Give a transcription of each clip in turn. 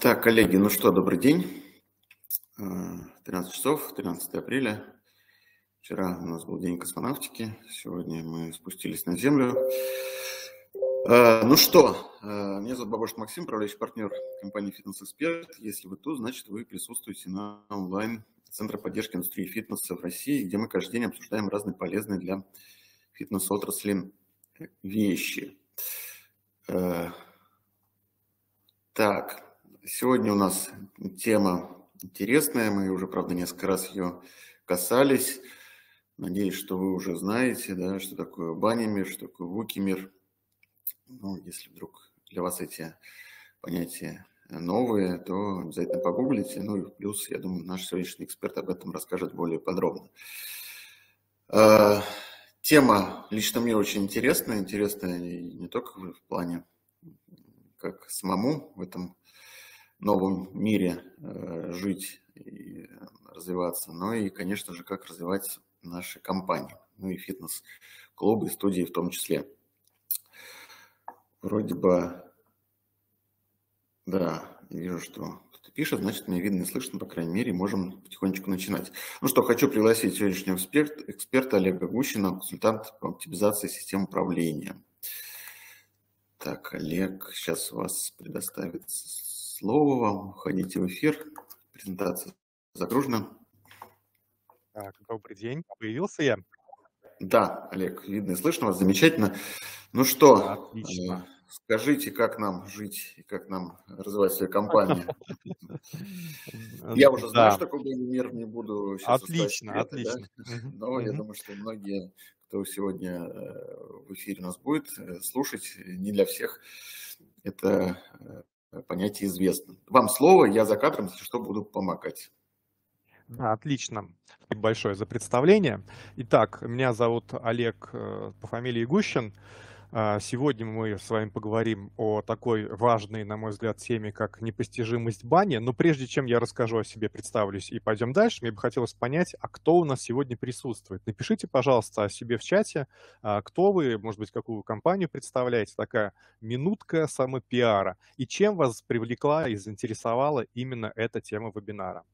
Так, коллеги, ну что, добрый день. 13 э, часов, 13 апреля. Вчера у нас был день космонавтики, сегодня мы спустились на Землю. Э, ну что, э, меня зовут Бабош Максим, управляющий партнер компании «Фитнес Эксперт». Если вы тут, значит, вы присутствуете на онлайн Центра поддержки индустрии фитнеса в России, где мы каждый день обсуждаем разные полезные для фитнес-отрасли вещи. Так, Сегодня у нас тема интересная, мы уже, правда, несколько раз ее касались. Надеюсь, что вы уже знаете, да, что такое банимир, что такое вукимир. Ну, если вдруг для вас эти понятия новые, то обязательно погуглите. Ну и плюс, я думаю, наш сегодняшний эксперт об этом расскажет более подробно. А, тема лично мне очень интересная. Интересная не только в плане как самому в этом новом мире э, жить и развиваться, но и, конечно же, как развивать наши компании, ну и фитнес-клубы, студии в том числе. Вроде бы, да, вижу, что кто-то пишет, значит, мне видно и слышно, по крайней мере, можем потихонечку начинать. Ну что, хочу пригласить сегодняшнего эксперта, эксперта Олега Гущина, консультанта по оптимизации систем управления. Так, Олег сейчас вас предоставится слово вам. Уходите в эфир. Презентация загружена. Так, добрый день. Появился я? Да, Олег, видно и слышно вас. Замечательно. Ну что, Отлично. Э, скажите, как нам жить и как нам развивать свою компанию? Я уже знаю, что такой мир не буду сейчас Отлично, отлично. Но я думаю, что многие, кто сегодня э, в эфире у нас будет, э, слушать не для всех. Это Э, понятие известно. Вам слово, я за кадром, если что, буду помогать. Да, отлично. Спасибо большое за представление. Итак, меня зовут Олег э, по фамилии Гущин. А, сегодня мы с вами поговорим о такой важной, на мой взгляд, теме, как непостижимость бани. Но прежде чем я расскажу о себе, представлюсь и пойдем дальше, мне бы хотелось понять, а кто у нас сегодня присутствует. Напишите, пожалуйста, о себе в чате, а, кто вы, может быть, какую компанию представляете. Такая минутка самопиара. И чем вас привлекла и заинтересовала именно эта тема вебинара.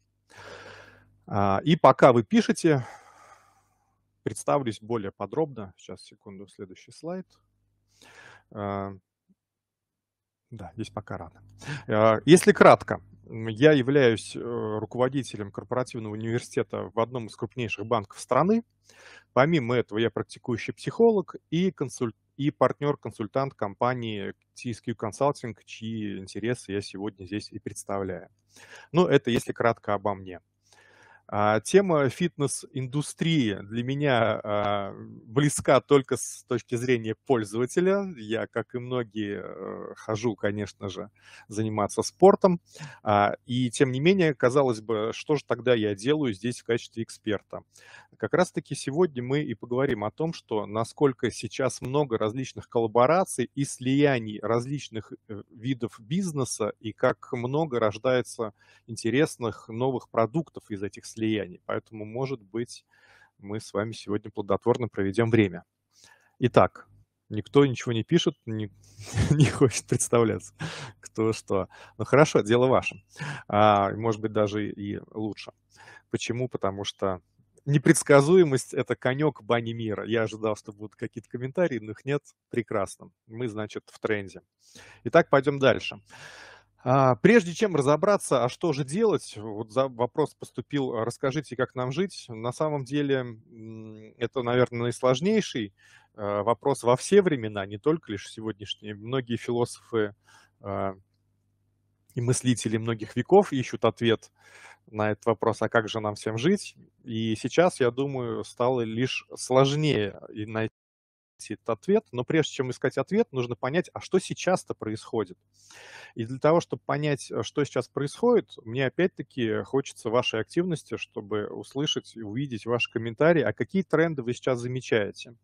А, и пока вы пишете, представлюсь более подробно. Сейчас, секунду, следующий слайд. А, да, здесь пока рано. А, если кратко, я являюсь э, руководителем корпоративного университета в одном из крупнейших банков страны. Помимо этого, я практикующий психолог и, консульт... и партнер-консультант компании TSQ Consulting, чьи интересы я сегодня здесь и представляю. Но ну, это если кратко обо мне. А, тема фитнес-индустрии для меня а, близка только с точки зрения пользователя. Я, как и многие, э, хожу, конечно же, заниматься спортом. А, и тем не менее, казалось бы, что же тогда я делаю здесь в качестве эксперта? Как раз-таки сегодня мы и поговорим о том, что насколько сейчас много различных коллабораций и слияний различных э, видов бизнеса, и как много рождается интересных новых продуктов из этих слияний слияний. Поэтому, может быть, мы с вами сегодня плодотворно проведем время. Итак, никто ничего не пишет, не, не хочет представляться, кто что. Ну хорошо, дело ваше. А, может быть, даже и лучше. Почему? Потому что непредсказуемость – это конек бани мира. Я ожидал, что будут какие-то комментарии, но их нет. Прекрасно. Мы, значит, в тренде. Итак, пойдем дальше. Дальше. А, прежде чем разобраться, а что же делать, вот за вопрос поступил, а, расскажите, как нам жить. На самом деле это, наверное, сложнейший а, вопрос во все времена, не только лишь сегодняшние. Многие философы и мыслители многих веков ищут ответ на этот вопрос, а как же нам всем жить. И сейчас, я думаю, стало лишь сложнее и найти этот ответ, но прежде чем искать ответ, нужно понять, а что сейчас-то происходит. И для того, чтобы понять, э, что сейчас происходит, мне опять-таки хочется вашей активности, чтобы услышать и увидеть ваши комментарии, а какие тренды вы сейчас замечаете.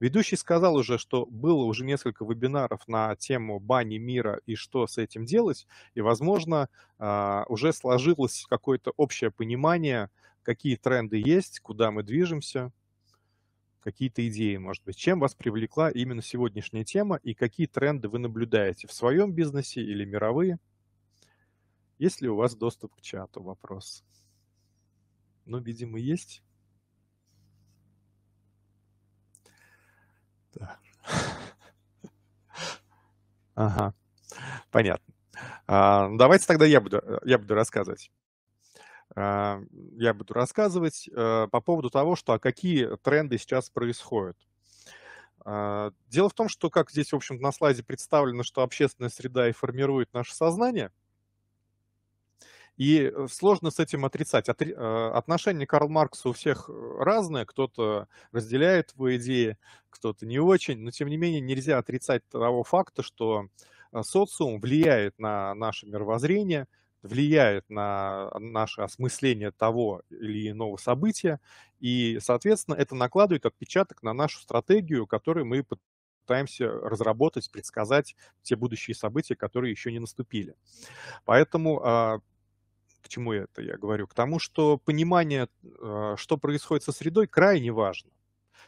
Ведущий сказал уже, что было уже несколько вебинаров на тему бани мира и что с этим делать, и, возможно, а, уже сложилось какое-то общее понимание, какие тренды есть, куда мы движемся, какие-то идеи, может быть. Чем вас привлекла именно сегодняшняя тема и какие тренды вы наблюдаете в своем бизнесе или мировые? Есть ли у вас доступ к чату? Вопрос. Ну, видимо, есть. Да. Ага, понятно. А, давайте тогда я буду, э, я буду рассказывать. А, я буду рассказывать э, по поводу того, что, а какие тренды сейчас происходят. А, дело в том, что, как здесь, в общем на слайде представлено, что общественная среда и формирует наше сознание, и э, сложно с этим отрицать. Отри... Э, отношение Карл Маркса у всех разное, кто-то разделяет его идеи, кто-то не очень, но, тем не менее, нельзя отрицать того факта, что социум влияет на наше мировоззрение – влияет на наше осмысление того или иного события, и, соответственно, это накладывает отпечаток на нашу стратегию, которую мы пытаемся разработать, предсказать те будущие события, которые еще не наступили. Поэтому а, к чему это я говорю? К тому, что понимание, а, что происходит со средой, крайне важно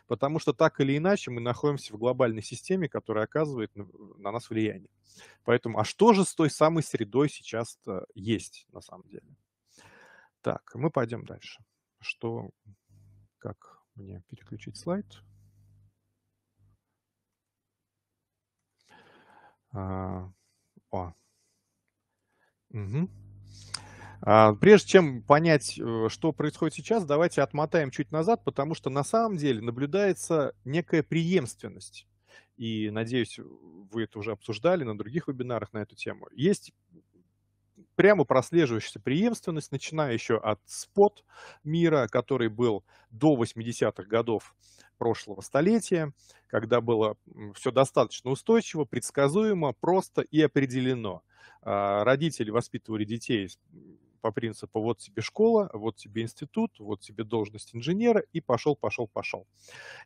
потому что так или иначе мы находимся в глобальной системе, которая оказывает на нас влияние. Поэтому, а что же с той самой средой сейчас есть на самом деле? Так, мы пойдем дальше. Что, как мне переключить слайд? А, о. Угу. А, прежде чем понять, э, что происходит сейчас, давайте отмотаем чуть назад, потому что на самом деле наблюдается некая преемственность. И, надеюсь, вы это уже обсуждали на других вебинарах на эту тему. Есть прямо прослеживающаяся преемственность, начиная еще от спот мира, который был до 80-х годов прошлого столетия, когда было все достаточно устойчиво, предсказуемо, просто и определено а, родители воспитывали детей по принципу вот тебе школа, вот тебе институт, вот тебе должность инженера и пошел, пошел, пошел.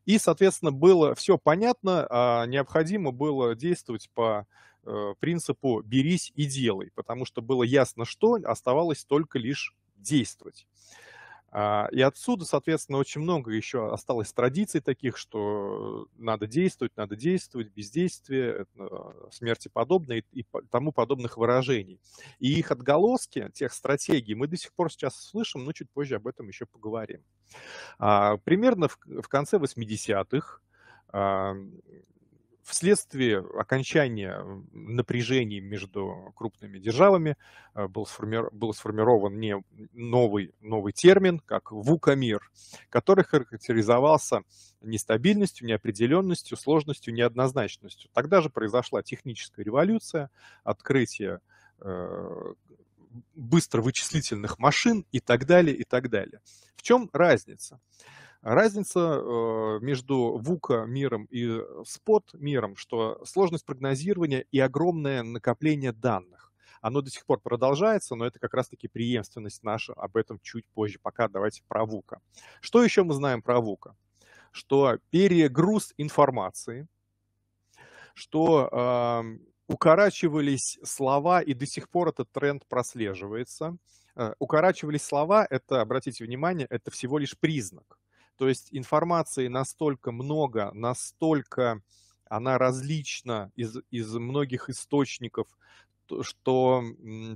И, соответственно, было все понятно, а необходимо было действовать по э, принципу «берись и делай», потому что было ясно, что оставалось только лишь действовать. А, и отсюда, соответственно, очень много еще осталось традиций таких, что надо действовать, надо действовать, бездействие, э, смерти подобное и тому подобных выражений. И их отголоски, тех стратегий, мы до сих пор сейчас слышим, но чуть позже об этом еще поговорим. А, примерно в конце 80-х Вследствие окончания напряжений между крупными державами э, был, сформи... был сформирован не новый, новый термин, как вукамир, который характеризовался нестабильностью, неопределенностью, сложностью, неоднозначностью. Тогда же произошла техническая революция, открытие э, быстро вычислительных машин и так далее, и так далее. В чем Разница Разница э, между ВУКа миром и э, спот миром, что сложность прогнозирования и огромное накопление данных. Оно до сих пор продолжается, но это как раз-таки преемственность наша, об этом чуть позже. Пока давайте про ВУКа. Что еще мы знаем про ВУКа? Что перегруз информации, что э, укорачивались слова, и до сих пор этот тренд прослеживается. Э, укорачивались слова, это, обратите внимание, это всего лишь признак. То есть информации настолько много, настолько она различна из, из многих источников, что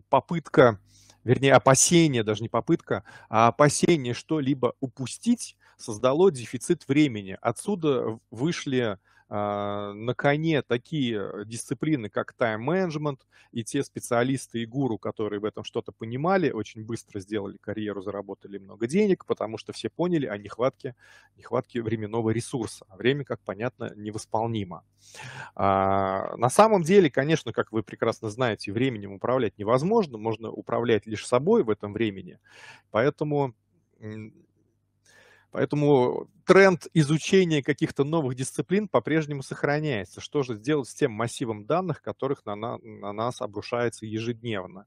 попытка, вернее, опасение, даже не попытка, а опасение что-либо упустить создало дефицит времени. Отсюда вышли а, на коне такие э, дисциплины, как тайм-менеджмент, и те специалисты и гуру, которые в этом что-то понимали, очень быстро сделали карьеру, заработали много денег, потому что все поняли о нехватке, нехватке временного ресурса. А время, как понятно, невосполнимо. А, на самом деле, конечно, как вы прекрасно знаете, временем управлять невозможно, можно управлять лишь собой в этом времени, поэтому Поэтому тренд изучения каких-то новых дисциплин по-прежнему сохраняется. Что же сделать с тем массивом данных, которых на, на, на нас обрушается ежедневно?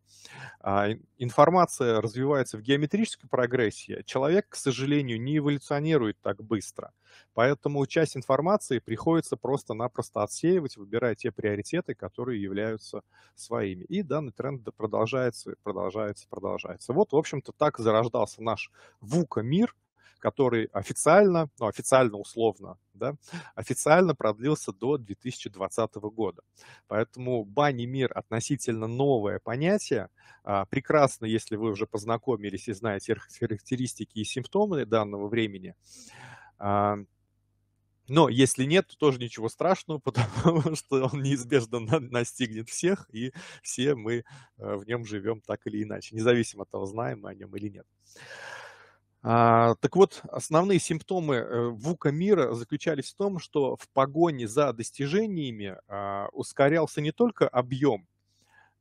А, информация развивается в геометрической прогрессии. А человек, к сожалению, не эволюционирует так быстро. Поэтому часть информации приходится просто-напросто отсеивать, выбирая те приоритеты, которые являются своими. И данный тренд продолжается, продолжается, продолжается. Вот, в общем-то, так зарождался наш ВУКа-мир – который официально, ну, официально условно, да, официально продлился до 2020 года. Поэтому бани мир относительно новое понятие. А, прекрасно, если вы уже познакомились и знаете характеристики и симптомы данного времени. А, но если нет, то тоже ничего страшного, потому что он неизбежно настигнет всех, и все мы э, в нем живем так или иначе, независимо от того, знаем мы о нем или нет. А, так вот, основные симптомы э, ВУКа мира заключались в том, что в погоне за достижениями а, ускорялся не только объем,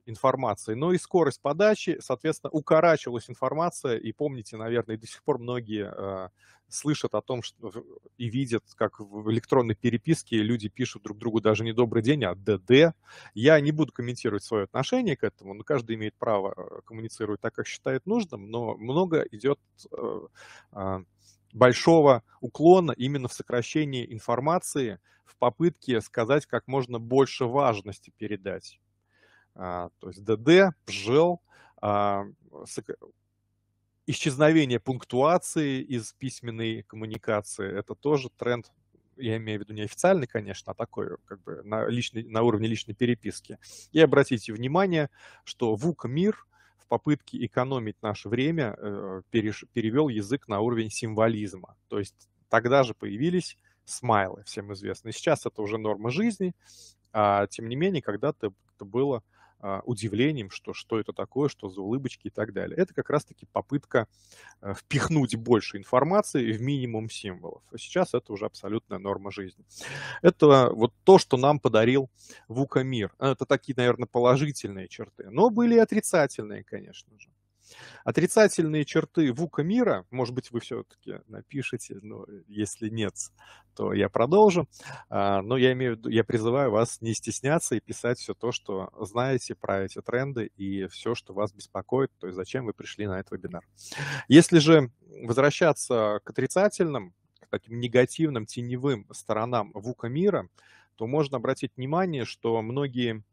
информации, но ну и скорость подачи, соответственно, укорачивалась информация, и помните, наверное, до сих пор многие э, слышат о том что, и видят, как в электронной переписке люди пишут друг другу даже не «добрый день», а «ДД». Я не буду комментировать свое отношение к этому, но каждый имеет право э, коммуницировать так, как считает нужным, но много идет э, э, большого уклона именно в сокращении информации, в попытке сказать как можно больше важности передать. А, то есть ДД, ПЖЕЛ, а, исчезновение пунктуации из письменной коммуникации, это тоже тренд, я имею в виду не официальный, конечно, а такой, как бы, на, личный, на уровне личной переписки. И обратите внимание, что ВУК «Мир» в попытке экономить наше время э, переш, перевел язык на уровень символизма. То есть тогда же появились смайлы, всем известные. Сейчас это уже норма жизни, а тем не менее, когда-то это было – а, удивлением, что что это такое, что за улыбочки и так далее. Это как раз-таки попытка э, впихнуть больше информации в минимум символов. сейчас это уже абсолютная норма жизни. Это вот то, что нам подарил ВУКа мир. Это такие, наверное, положительные черты, но были и отрицательные, конечно же. Отрицательные черты Вука мира, может быть, вы все-таки напишите, но если нет, то я продолжу. А, но я, имею, в виду, я призываю вас не стесняться и писать все то, что знаете про эти тренды и все, что вас беспокоит, то есть зачем вы пришли на этот вебинар. Если же возвращаться к отрицательным, к таким негативным, теневым сторонам Вука мира, то можно обратить внимание, что многие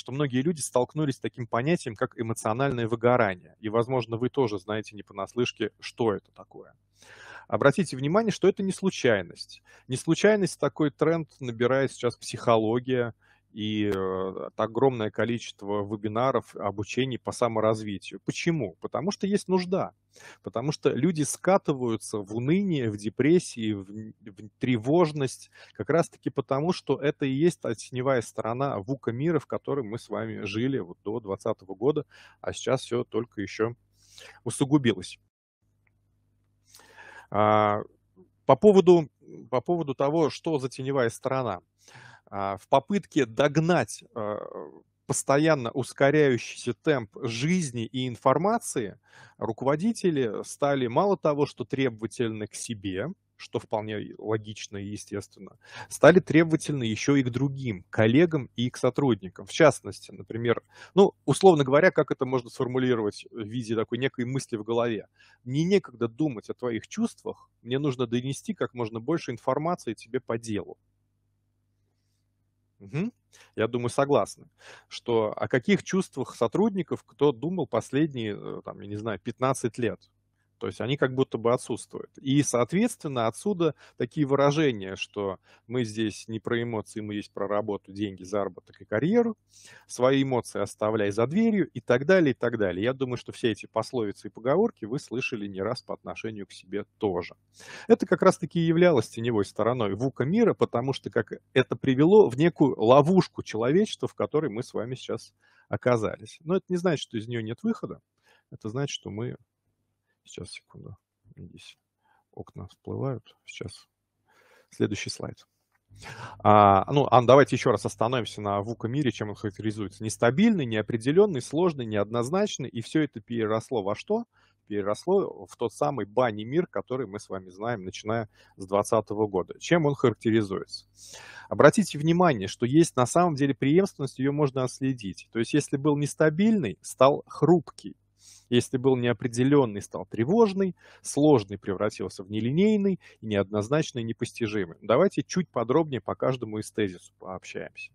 что многие люди столкнулись с таким понятием, как эмоциональное выгорание. И, возможно, вы тоже знаете не понаслышке, что это такое. Обратите внимание, что это не случайность. Не случайность такой тренд набирает сейчас психология – и э, огромное количество вебинаров, обучений по саморазвитию. Почему? Потому что есть нужда. Потому что люди скатываются в уныние, в депрессии, в, в тревожность, как раз-таки потому, что это и есть теневая сторона вука мира, в которой мы с вами жили вот до 2020 года, а сейчас все только еще усугубилось. А, по поводу, по поводу того, что за теневая сторона – а, в попытке догнать э, постоянно ускоряющийся темп жизни и информации, руководители стали мало того, что требовательны к себе, что вполне логично и естественно, стали требовательны еще и к другим коллегам и к сотрудникам. В частности, например, ну, условно говоря, как это можно сформулировать в виде такой некой мысли в голове. Мне некогда думать о твоих чувствах, мне нужно донести как можно больше информации тебе по делу. Угу. Я думаю, согласны, что о каких чувствах сотрудников кто думал последние, э, там, я не знаю, 15 лет. То есть они как будто бы отсутствуют. И, соответственно, отсюда такие выражения, что мы здесь не про эмоции, мы здесь про работу, деньги, заработок и карьеру, свои эмоции оставляй за дверью и так далее, и так далее. Я думаю, что все эти пословицы и поговорки вы слышали не раз по отношению к себе тоже. Это как раз-таки являлось теневой стороной вука мира, потому что как это привело в некую ловушку человечества, в которой мы с вами сейчас оказались. Но это не значит, что из нее нет выхода. Это значит, что мы Сейчас, секунду. Здесь окна всплывают. Сейчас. Следующий слайд. А, ну, Ан, давайте еще раз остановимся на ВУКа мире, чем он характеризуется. Нестабильный, неопределенный, сложный, неоднозначный, и все это переросло во что? Переросло в тот самый бани мир, который мы с вами знаем, начиная с 2020 года. Чем он характеризуется? Обратите внимание, что есть на самом деле преемственность, ее можно отследить. То есть, если был нестабильный, стал хрупкий. Если был неопределенный, стал тревожный, сложный превратился в нелинейный, и неоднозначный, непостижимый. Давайте чуть подробнее по каждому из тезисов пообщаемся.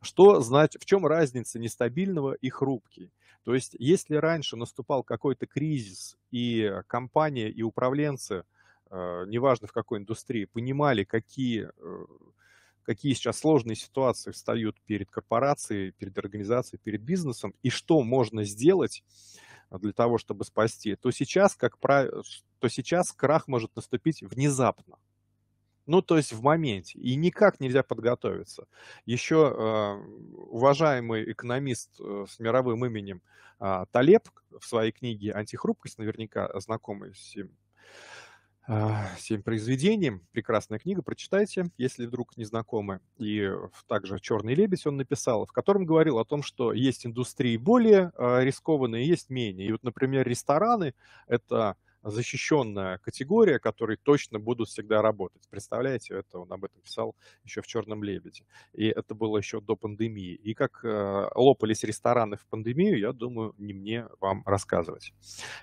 Что значит, в чем разница нестабильного и хрупкий? То есть, если раньше наступал какой-то кризис, и компания, и управленцы, э, неважно в какой индустрии, понимали, какие, э, какие сейчас сложные ситуации встают перед корпорацией, перед организацией, перед бизнесом, и что можно сделать, Э, для того, чтобы спасти, то сейчас, как правило, э, то сейчас крах может наступить внезапно. Ну, то есть в моменте. И никак нельзя подготовиться. Еще э, уважаемый экономист э, с мировым именем э, Талеб в своей книге «Антихрупкость», наверняка знакомый всем. ним, а, семь произведений. Прекрасная книга, прочитайте, если вдруг не знакомы. И э, также «Черный лебедь» он написал, в котором говорил о том, что есть индустрии более а, рискованные, есть менее. И вот, например, рестораны — это защищенная категория, которые точно будут всегда работать. Представляете, это он об этом писал еще в «Черном лебеде». И это было еще до пандемии. И как э, лопались рестораны в пандемию, я думаю, не мне вам рассказывать.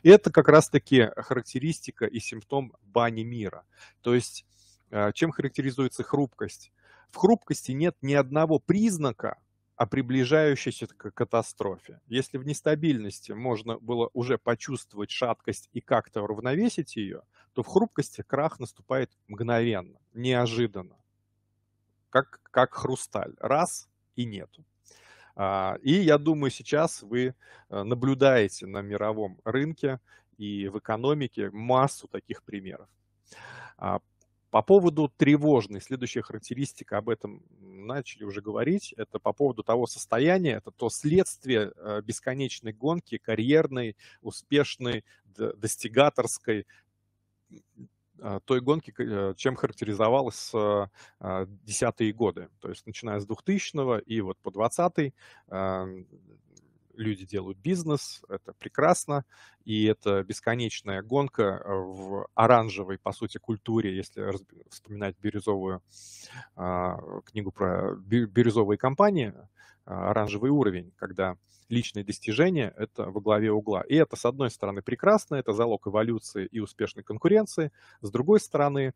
И это как раз-таки характеристика и симптом бани мира. То есть э, чем характеризуется хрупкость? В хрупкости нет ни одного признака, о приближающейся к катастрофе. Если в нестабильности можно было уже почувствовать шаткость и как-то уравновесить ее, то в хрупкости крах наступает мгновенно, неожиданно, как, как хрусталь. Раз и нету. А, и я думаю, сейчас вы э, наблюдаете на мировом рынке и в экономике массу таких примеров. А, по поводу тревожной, следующая характеристика, об этом начали уже говорить, это по поводу того состояния, это то следствие э, бесконечной гонки, карьерной, успешной, достигаторской, а, той гонки, э, чем характеризовалась э, десятые годы. То есть начиная с 2000 и вот по 20 люди делают бизнес, это прекрасно, и это бесконечная гонка э, в оранжевой, по сути, культуре, если вспоминать бирюзовую а, книгу про бирюзовые компании, а, оранжевый уровень, когда личные достижения – это во главе угла. И это, с одной стороны, прекрасно, это залог эволюции и успешной конкуренции, с другой стороны,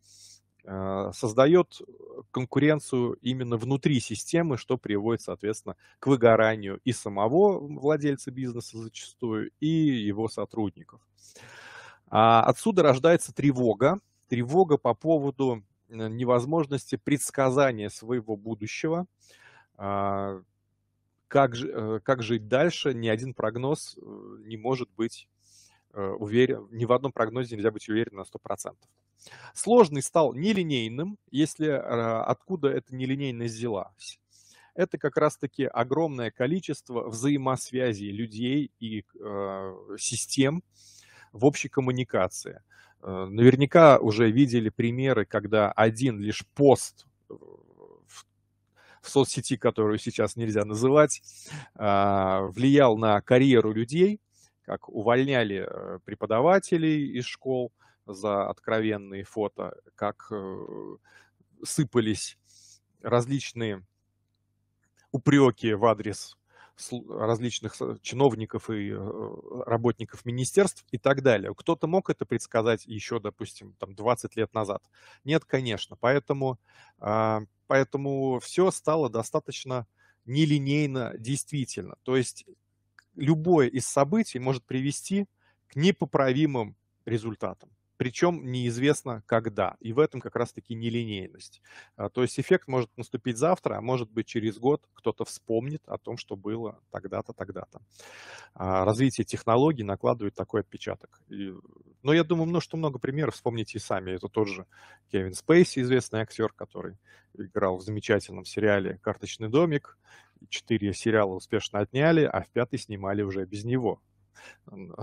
а, создает конкуренцию именно внутри системы, что приводит, соответственно, к выгоранию и самого владельца бизнеса зачастую, и его сотрудников. А, отсюда рождается тревога, тревога по поводу э, невозможности предсказания своего будущего, а, как, э, как жить дальше, ни один прогноз э, не может быть уверен, ни в одном прогнозе нельзя быть уверен на 100%. Сложный стал нелинейным, если а, откуда эта нелинейность взялась. Это как раз-таки огромное количество взаимосвязей людей и э, систем в общей коммуникации. Э, наверняка уже видели примеры, когда один лишь пост в соцсети, которую сейчас нельзя называть, а, влиял на карьеру людей, как увольняли э, преподавателей из школ – за откровенные фото, как э, сыпались различные упреки в адрес различных чиновников и э, работников министерств и так далее. Кто-то мог это предсказать еще, допустим, там 20 лет назад? Нет, конечно. Поэтому, а, поэтому все стало достаточно нелинейно действительно. То есть любое из событий может привести к непоправимым результатам причем неизвестно когда. И в этом как раз-таки нелинейность. А, то есть эффект может наступить завтра, а может быть через год кто-то вспомнит о том, что было тогда-то, тогда-то. А, развитие технологий накладывает такой отпечаток. но ну, я думаю, ну, что много примеров, вспомните и сами. Это тот же Кевин Спейси, известный актер, который играл в замечательном сериале «Карточный домик». Четыре сериала успешно отняли, а в пятый снимали уже без него.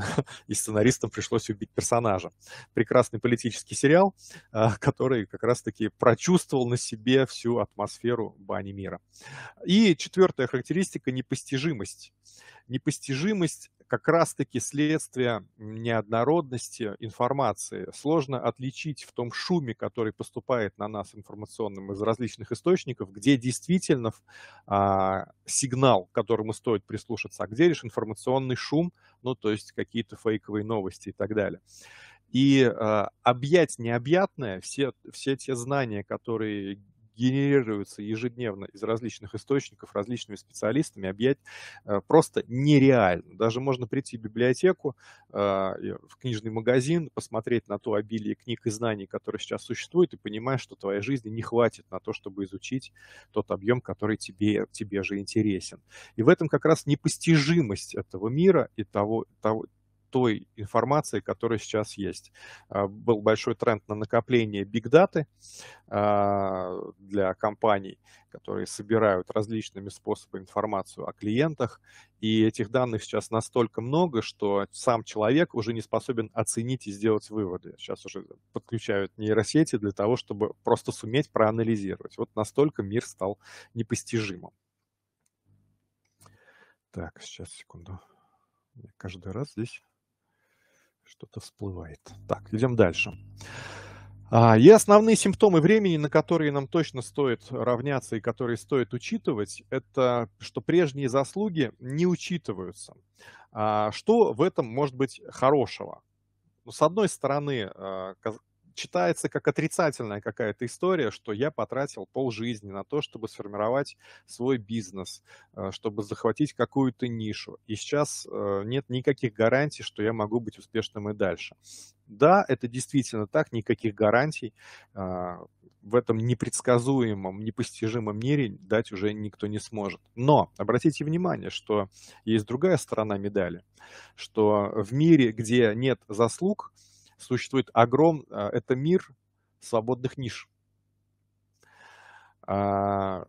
и сценаристам пришлось убить персонажа. Прекрасный политический сериал, а, который как раз-таки прочувствовал на себе всю атмосферу бани мира. И четвертая характеристика – непостижимость. Непостижимость как раз-таки следствие неоднородности информации. Сложно отличить в том шуме, который поступает на нас информационным из различных источников, где действительно а, сигнал, к которому стоит прислушаться, а где лишь информационный шум, ну, то есть какие-то фейковые новости и так далее. И э, объять необъятное, все, все те знания, которые генерируются ежедневно из различных источников, различными специалистами, объять э, просто нереально. Даже можно прийти в библиотеку, а, в книжный магазин, посмотреть на то обилие книг и знаний, которые сейчас существует, и понимать, что твоей жизни не хватит на то, чтобы изучить тот объем, который тебе, тебе же интересен. И в этом как раз непостижимость этого мира и того, того, той информации, которая сейчас есть. А, был большой тренд на накопление бигдаты для компаний, которые собирают различными способами информацию о клиентах. И этих данных сейчас настолько много, что сам человек уже не способен оценить и сделать выводы. Сейчас уже подключают нейросети для того, чтобы просто суметь проанализировать. Вот настолько мир стал непостижимым. Так, сейчас, секунду. каждый раз здесь что-то всплывает. Так, идем дальше. А, и основные симптомы времени, на которые нам точно стоит равняться и которые стоит учитывать, это что прежние заслуги не учитываются. А, что в этом может быть хорошего? Ну, с одной стороны, а, читается как отрицательная какая-то история, что я потратил пол жизни на то, чтобы сформировать свой бизнес, э, чтобы захватить какую-то нишу. И сейчас э, нет никаких гарантий, что я могу быть успешным и дальше. Да, это действительно так, никаких гарантий э, в этом непредсказуемом, непостижимом мире дать уже никто не сможет. Но обратите внимание, что есть другая сторона медали, что в мире, где нет заслуг, существует огром, а, это мир свободных ниш. А,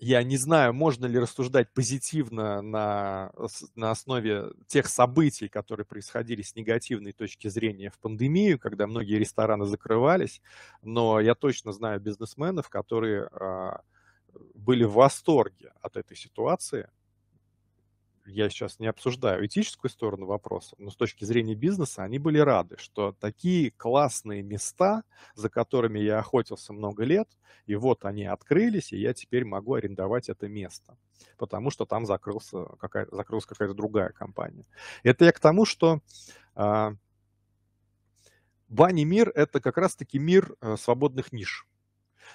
я не знаю, можно ли рассуждать позитивно на, на основе тех событий, которые происходили с негативной точки зрения в пандемию, когда многие рестораны закрывались, но я точно знаю бизнесменов, которые а, были в восторге от этой ситуации – я сейчас не обсуждаю этическую сторону вопроса, но с точки зрения бизнеса они были рады, что такие классные места, за которыми я охотился много лет, и вот они открылись, и я теперь могу арендовать это место, потому что там закрылся какая, закрылась какая-то другая компания. Это я к тому, что а, бани мир это как раз-таки мир а, свободных ниш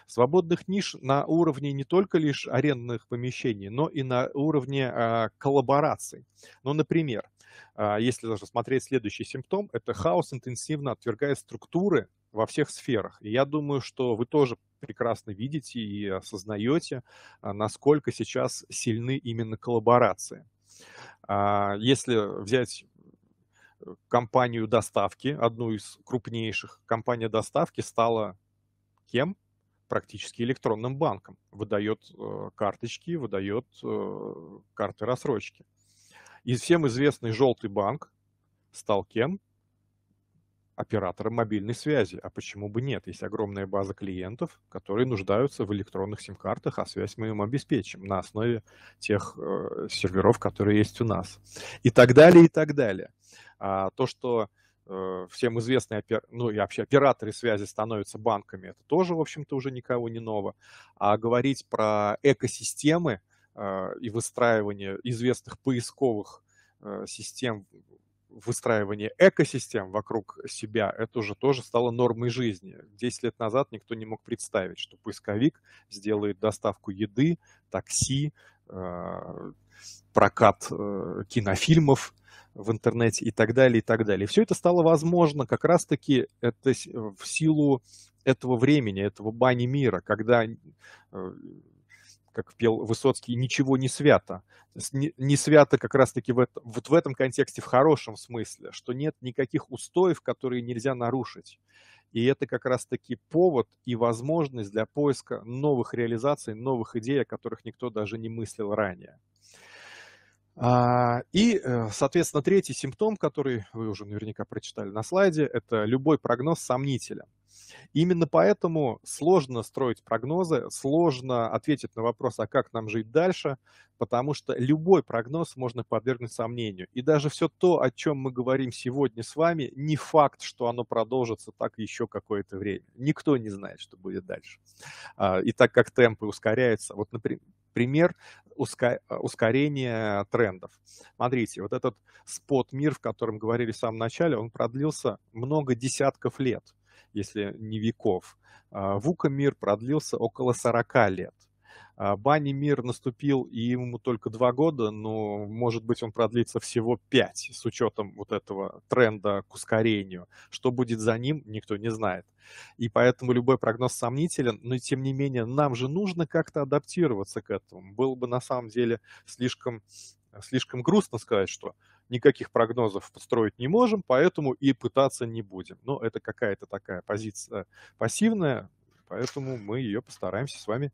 свободных ниш на уровне не только лишь арендных помещений, но и на уровне э, коллабораций. Ну, например, э, если даже смотреть следующий симптом, это хаос интенсивно отвергает структуры во всех сферах. И я думаю, что вы тоже прекрасно видите и осознаете, а, насколько сейчас сильны именно коллаборации. Если взять э, компанию доставки, одну из крупнейших, компания доставки стала кем? практически электронным банком. Выдает э, карточки, выдает э, карты рассрочки. И всем известный желтый банк стал кем? Оператором мобильной связи. А почему бы нет? Есть огромная база клиентов, которые нуждаются в электронных сим-картах, а связь мы им обеспечим на основе тех э, серверов, которые есть у нас. И так далее, и так далее. А то, что Э, всем известные, ну и вообще операторы связи становятся банками, это тоже, в общем-то, уже никого не ново. А говорить про экосистемы э, и выстраивание известных поисковых э, систем, выстраивание экосистем вокруг себя, это уже тоже стало нормой жизни. Десять лет назад никто не мог представить, что поисковик сделает доставку еды, такси, прокат кинофильмов, в интернете и так далее, и так далее. все это стало возможно как раз-таки это э, в силу этого времени, этого бани мира, когда, э, как пел Высоцкий, ничего не свято. Не свято как раз-таки в это, вот в этом контексте, в хорошем смысле, что нет никаких устоев, которые нельзя нарушить. И это как раз-таки повод и возможность для поиска новых реализаций, новых идей, о которых никто даже не мыслил ранее. А, и, э, соответственно, третий симптом, который вы уже наверняка прочитали на слайде, это любой прогноз сомнителен. Именно поэтому сложно строить прогнозы, сложно ответить на вопрос, а как нам жить дальше, потому что любой прогноз можно подвергнуть сомнению. И даже все то, о чем мы говорим сегодня с вами, не факт, что оно продолжится так еще какое-то время. Никто не знает, что будет дальше. А, и так как темпы ускоряются, вот, например, пример э, ускорения трендов. Смотрите, вот этот спот-мир, в котором говорили в самом начале, он продлился много десятков лет, если не веков. А, Вука-мир продлился около 40 лет. А, Бани мир наступил, и ему только два года, но, может быть, он продлится всего пять с учетом вот этого тренда к ускорению. Что будет за ним, никто не знает. И поэтому любой прогноз сомнителен, но, тем не менее, нам же нужно как-то адаптироваться к этому. Было бы, на самом деле, слишком, слишком грустно сказать, что никаких прогнозов построить не можем, поэтому и пытаться не будем. Но это какая-то такая позиция пассивная, поэтому мы ее постараемся с вами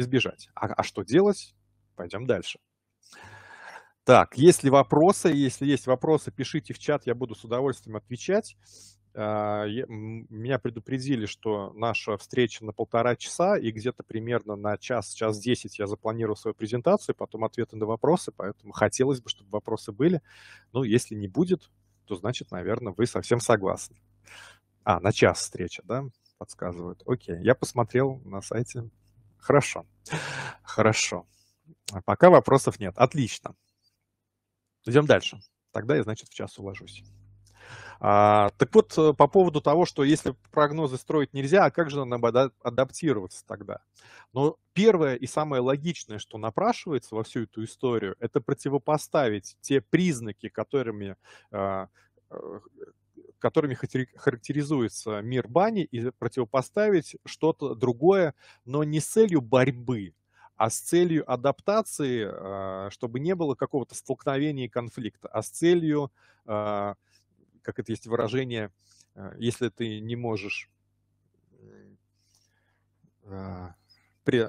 избежать. А, а что делать? Пойдем дальше. Так, есть ли вопросы, если есть вопросы, пишите в чат, я буду с удовольствием отвечать. А, меня предупредили, что наша встреча на полтора часа, и где-то примерно на час, час десять я запланирую свою презентацию, потом ответы на вопросы, поэтому хотелось бы, чтобы вопросы были. Но ну, если не будет, то значит, наверное, вы совсем согласны. А, на час встреча, да, подсказывают. Окей, я посмотрел на сайте Хорошо. Хорошо. А пока вопросов нет. Отлично. Идем дальше. Тогда я, значит, в час уложусь. А, так вот, э, по поводу того, что если прогнозы строить нельзя, а как же нам адаптироваться тогда? Но ну, первое и самое логичное, что напрашивается во всю эту историю, это противопоставить те признаки, которыми э, э, которыми характеризуется мир бани, и противопоставить что-то другое, но не с целью борьбы, а с целью адаптации, а, чтобы не было какого-то столкновения и конфликта, а с целью, а, как это есть выражение, а, если ты не можешь при,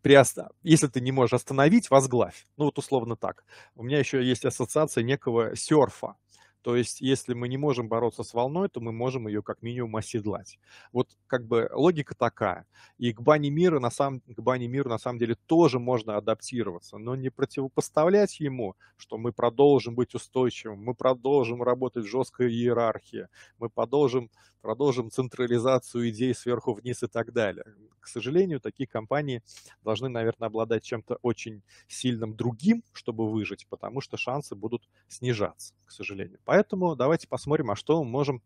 приоста... если ты не можешь остановить, возглавь. Ну вот условно так. У меня еще есть ассоциация некого серфа. То есть, если мы не можем бороться с волной, то мы можем ее как минимум оседлать. Вот как бы логика такая. И к бане мира на самом, к бане мира на самом деле тоже можно адаптироваться, но не противопоставлять ему, что мы продолжим быть устойчивым, мы продолжим работать в жесткой иерархии, мы продолжим, продолжим централизацию идей сверху вниз и так далее. К сожалению, такие компании должны, наверное, обладать чем-то очень сильным другим, чтобы выжить, потому что шансы будут снижаться, к сожалению. Поэтому давайте посмотрим, а что мы можем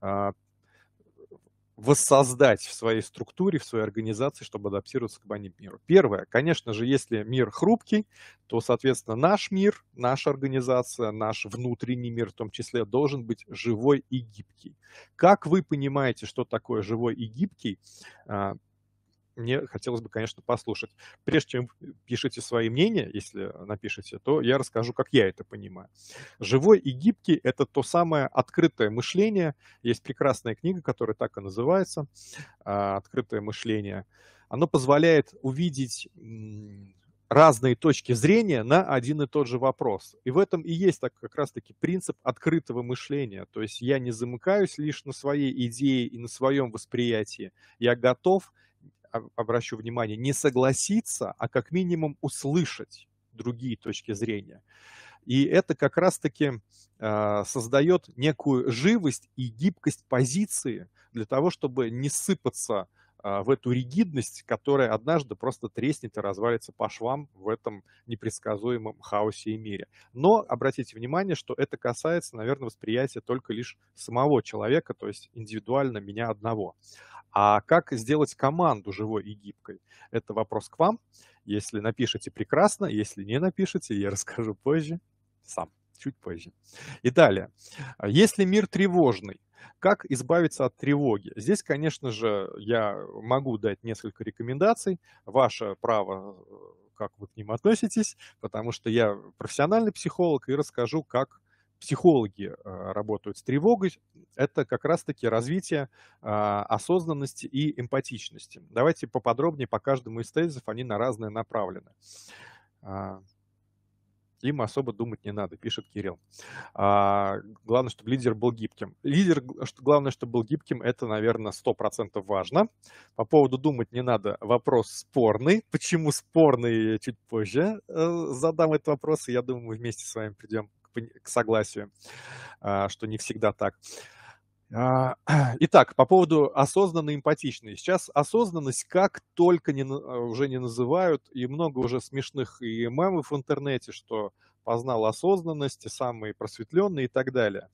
а, воссоздать в своей структуре, в своей организации, чтобы адаптироваться к бани миру. Первое, конечно же, если мир хрупкий, то, соответственно, наш мир, наша организация, наш внутренний мир в том числе должен быть живой и гибкий. Как вы понимаете, что такое живой и гибкий? А, мне хотелось бы, конечно, послушать. Прежде чем пишите свои мнения, если напишите, то я расскажу, как я это понимаю. «Живой и гибкий» — это то самое открытое мышление. Есть прекрасная книга, которая так и называется а, «Открытое мышление». Оно позволяет увидеть разные точки зрения на один и тот же вопрос. И в этом и есть так как раз-таки принцип открытого мышления. То есть я не замыкаюсь лишь на своей идее и на своем восприятии. Я готов обращу внимание, не согласиться, а как минимум услышать другие точки зрения. И это как раз-таки а, создает некую живость и гибкость позиции для того, чтобы не сыпаться а, в эту ригидность, которая однажды просто треснет и развалится по швам в этом непредсказуемом хаосе и мире. Но обратите внимание, что это касается, наверное, восприятия только лишь самого человека, то есть индивидуально меня одного. А как сделать команду живой и гибкой? Это вопрос к вам. Если напишите, прекрасно. Если не напишите, я расскажу позже сам чуть позже. И далее. А, если мир тревожный, как избавиться от тревоги? Здесь, конечно же, я могу дать несколько рекомендаций. Ваше право, э, как вы к ним относитесь, потому что я профессиональный психолог и расскажу, как психологи э, работают с тревогой, это как раз-таки развитие а, осознанности и эмпатичности. Давайте поподробнее по каждому из тезисов, они на разные направлены. А, им особо думать не надо, пишет Кирилл. А, главное, чтобы лидер был гибким. Лидер, главное, чтобы был гибким, это, наверное, 100% важно. По поводу думать не надо, вопрос спорный. Почему спорный, чуть позже э, задам этот вопрос, и я думаю, мы вместе с вами придем к согласию, а, что не всегда так. А, итак, по поводу осознанной эмпатичной. Сейчас осознанность как только не, а, уже не называют, и много уже смешных и мемов в интернете, что познал осознанность, самые просветленные и так далее.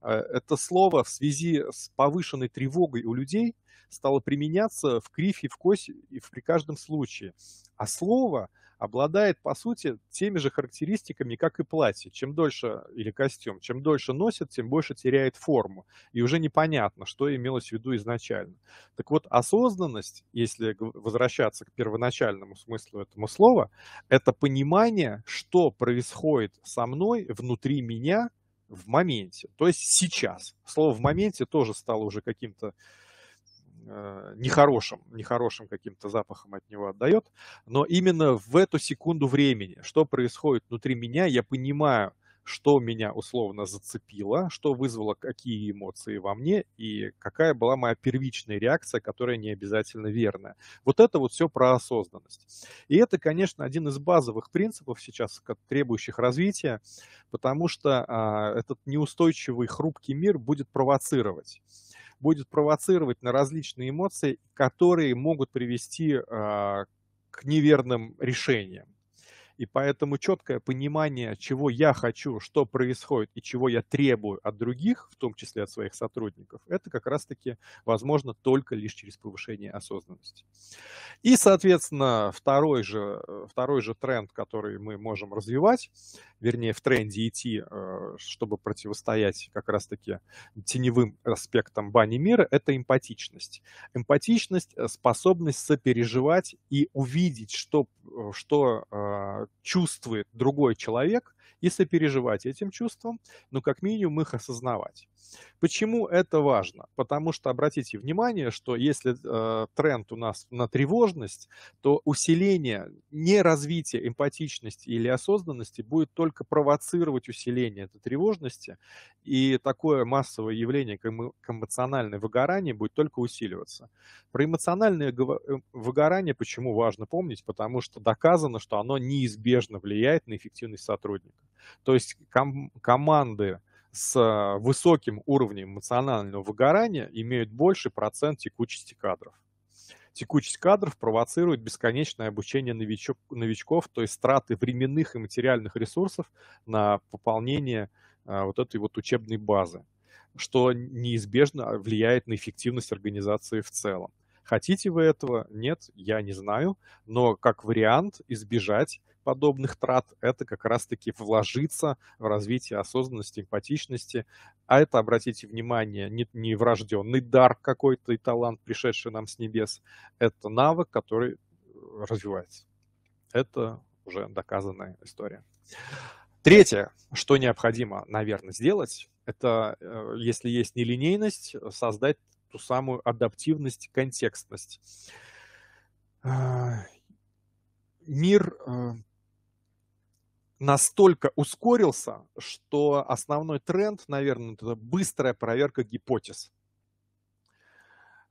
А, это слово в связи с повышенной тревогой у людей стало применяться в крифе, в косе и при каждом случае. А слово обладает, по сути, теми же характеристиками, как и платье. Чем дольше, или костюм, чем дольше носит, тем больше теряет форму. И уже непонятно, что имелось в виду изначально. Так вот, осознанность, если возвращаться к первоначальному смыслу этому слова, это понимание, что происходит со мной внутри меня в моменте, то есть сейчас. Слово в моменте тоже стало уже каким-то Э, нехорошим, нехорошим каким-то запахом от него отдает, но именно в эту секунду времени, что происходит внутри меня, я понимаю, что меня условно зацепило, что вызвало какие эмоции во мне и какая была моя первичная реакция, которая не обязательно верная. Вот это вот все про осознанность. И это, конечно, один из базовых принципов сейчас, требующих развития, потому что а, этот неустойчивый, хрупкий мир будет провоцировать будет провоцировать на различные эмоции, которые могут привести а, к неверным решениям. И поэтому четкое понимание, чего я хочу, что происходит и чего я требую от других, в том числе от своих сотрудников, это как раз-таки возможно только лишь через повышение осознанности. И, соответственно, второй же, э, второй же тренд, который мы можем развивать, вернее, в тренде идти, э, чтобы противостоять как раз-таки теневым аспектам бани мира, это эмпатичность. Эмпатичность, э, способность сопереживать и увидеть, что, что чувствует другой человек, и сопереживать этим чувствам, но как минимум их осознавать. Почему это важно? Потому что обратите внимание, что если э, тренд у нас на тревожность, то усиление не развитие эмпатичности или осознанности будет только провоцировать усиление этой тревожности, и такое массовое явление, как эмоциональное выгорание, будет только усиливаться. Про эмоциональное э, выгорание почему важно помнить? Потому что доказано, что оно неизбежно влияет на эффективность сотрудника. То есть ком команды, с а, высоким уровнем эмоционального выгорания имеют больший процент текучести кадров. Текучесть кадров провоцирует бесконечное обучение новичок, новичков, то есть страты временных и материальных ресурсов на пополнение а, вот этой вот учебной базы, что неизбежно влияет на эффективность организации в целом. Хотите вы этого? Нет, я не знаю. Но как вариант избежать подобных трат – это как раз-таки вложиться в развитие осознанности, эмпатичности, а это, обратите внимание, не, не врожденный дар какой-то и талант, пришедший нам с небес, это навык, который э, развивается. Это уже доказанная история. Третье, что необходимо, наверное, сделать, это, э, если есть нелинейность, создать ту самую адаптивность, контекстность. Э, мир настолько ускорился, что основной тренд, наверное, это быстрая проверка гипотез.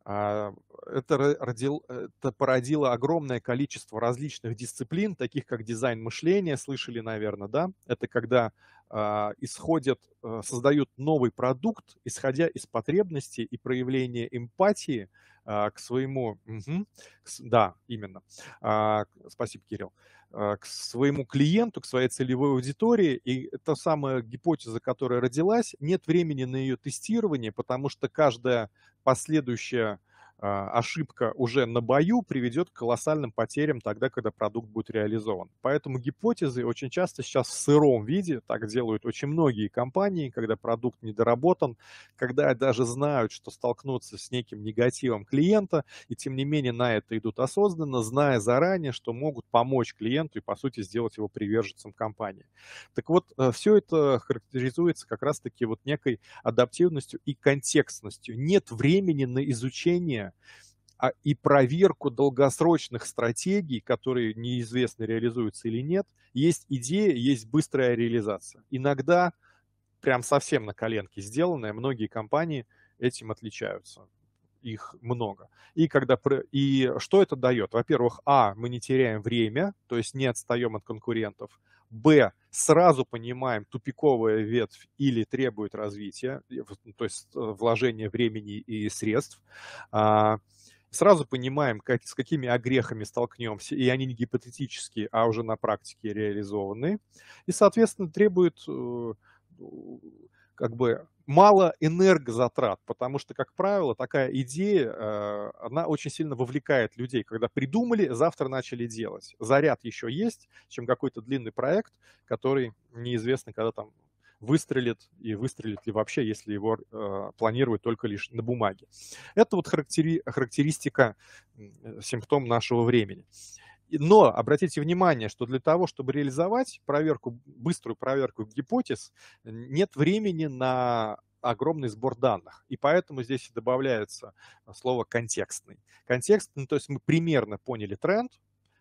А, это, родил, это породило огромное количество различных дисциплин, таких как дизайн мышления, слышали, наверное, да? Это когда а, исходят, э, создают новый продукт, исходя из потребностей и проявления эмпатии а, к своему, угу, к, да, именно, а, спасибо, Кирилл, к своему клиенту, к своей целевой аудитории, и та самая гипотеза, которая родилась, нет времени на ее тестирование, потому что каждая последующая а, ошибка уже на бою приведет к колоссальным потерям тогда, когда продукт будет реализован. Поэтому гипотезы очень часто сейчас в сыром виде, так делают очень многие компании, когда продукт недоработан, когда даже знают, что столкнутся с неким негативом клиента, и тем не менее на это идут осознанно, зная заранее, что могут помочь клиенту и, по сути, сделать его приверженцем компании. Так вот, э, все это характеризуется как раз-таки вот некой адаптивностью и контекстностью. Нет времени на изучение а и проверку долгосрочных стратегий, которые неизвестно реализуются или нет, есть идея, есть быстрая реализация. Иногда прям совсем на коленке сделанная, многие компании этим отличаются их много. И, когда, и что это дает? Во-первых, а, мы не теряем время, то есть не отстаем от конкурентов. Б сразу понимаем, тупиковая ветвь или требует развития, ну, то есть э, вложения времени и средств. А, сразу понимаем, как, с какими огрехами столкнемся, и они не гипотетические, а уже на практике реализованные. И, соответственно, требует э, как бы мало энергозатрат, потому что, как правило, такая идея, э, она очень сильно вовлекает людей. Когда придумали, завтра начали делать. Заряд еще есть, чем какой-то длинный проект, который неизвестно, когда там выстрелит и выстрелит ли вообще, если его э, планируют только лишь на бумаге. Это вот характери- характеристика, симптом нашего времени. Но обратите внимание, что для того, чтобы реализовать проверку, быструю проверку гипотез, нет времени на огромный сбор данных. И поэтому здесь добавляется а, слово «контекстный». Контекстный, ну, то есть мы примерно поняли тренд,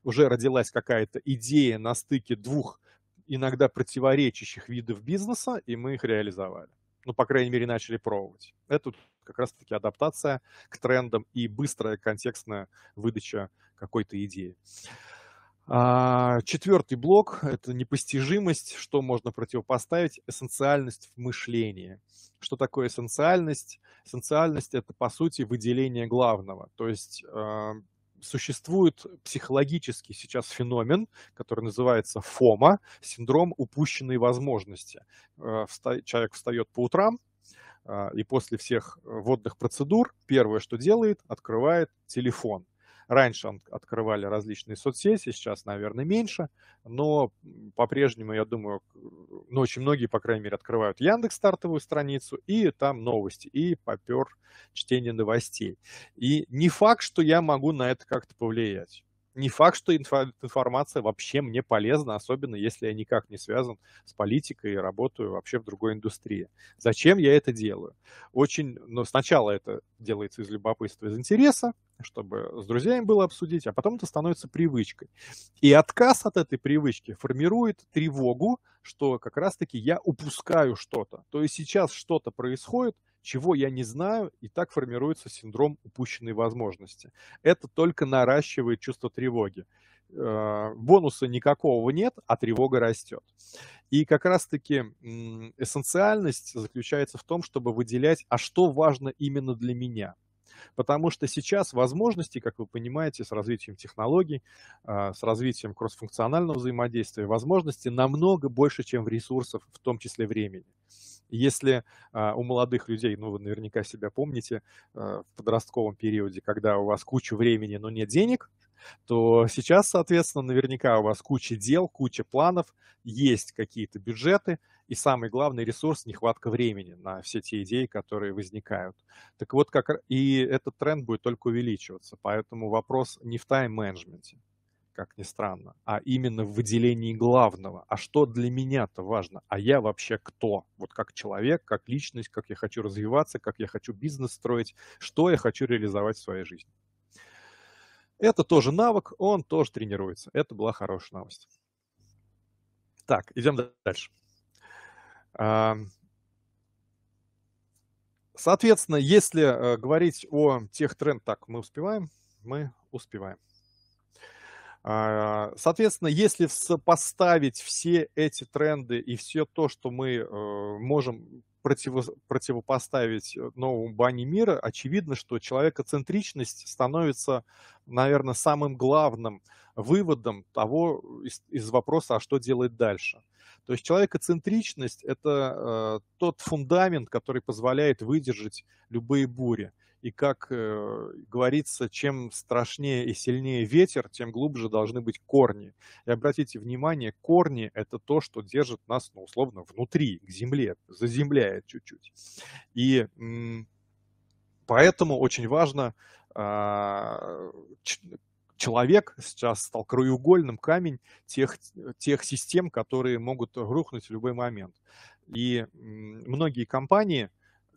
уже родилась какая-то идея на стыке двух иногда противоречащих видов бизнеса, и мы их реализовали. Ну, по крайней мере, начали пробовать. Это как раз-таки адаптация к трендам и быстрая контекстная выдача какой-то идеи. А, Четвертый блок – это непостижимость, что можно противопоставить, эссенциальность в мышлении. Что такое эссенциальность? Эссенциальность – это, по сути, выделение главного. То есть а, существует психологический сейчас феномен, который называется ФОМА – синдром упущенной возможности. Э, человек встает по утрам, а, и после всех э, водных процедур первое, что делает, открывает телефон. Раньше открывали различные соцсети, сейчас, наверное, меньше, но по-прежнему, я думаю, ну, очень многие, по крайней мере, открывают Яндекс стартовую страницу, и там новости, и попер чтение новостей. И не факт, что я могу на это как-то повлиять не факт, что инфо- информация вообще мне полезна, особенно если я никак не связан с политикой и работаю вообще в другой индустрии. Зачем я это делаю? Очень, но ну, сначала это делается из любопытства, из интереса, чтобы с друзьями было обсудить, а потом это становится привычкой. И отказ от этой привычки формирует тревогу, что как раз-таки я упускаю что-то. То есть сейчас что-то происходит, чего я не знаю, и так формируется синдром упущенной возможности. Это только наращивает чувство тревоги. Э, бонуса никакого нет, а тревога растет. И как раз-таки эссенциальность заключается в том, чтобы выделять, а что важно именно для меня. Потому что сейчас возможности, как вы понимаете, с развитием технологий, э, с развитием кроссфункционального взаимодействия, возможности намного больше, чем в ресурсов, в том числе времени. Если э, у молодых людей, ну вы наверняка себя помните, э, в подростковом периоде, когда у вас куча времени, но нет денег, то сейчас, соответственно, наверняка у вас куча дел, куча планов, есть какие-то бюджеты, и самый главный ресурс – нехватка времени на все те идеи, которые возникают. Так вот, как и этот тренд будет только увеличиваться, поэтому вопрос не в тайм-менеджменте как ни странно, а именно в выделении главного. А что для меня-то важно? А я вообще кто? Вот как человек, как личность, как я хочу развиваться, как я хочу бизнес строить, что я хочу реализовать в своей жизни. Это тоже навык, он тоже тренируется. Это была хорошая новость. Так, идем дальше. А, соответственно, если э, говорить о тех трендах, так, мы успеваем, мы успеваем. А, соответственно, если поставить все эти тренды и все то, что мы э, можем противопоставить э, новому бане мира, очевидно, что человекоцентричность становится, наверное, самым главным выводом того э, из, из вопроса, а что делать дальше. То есть человекоцентричность – это э, тот фундамент, который позволяет выдержать любые бури. И как э, говорится, чем страшнее и сильнее ветер, тем глубже должны быть корни. И обратите внимание, корни – это то, что держит нас, ну, условно, внутри, к земле, заземляет чуть-чуть. И поэтому очень важно а, человек сейчас стал краеугольным камень тех, тех систем, которые могут рухнуть в любой момент. И многие компании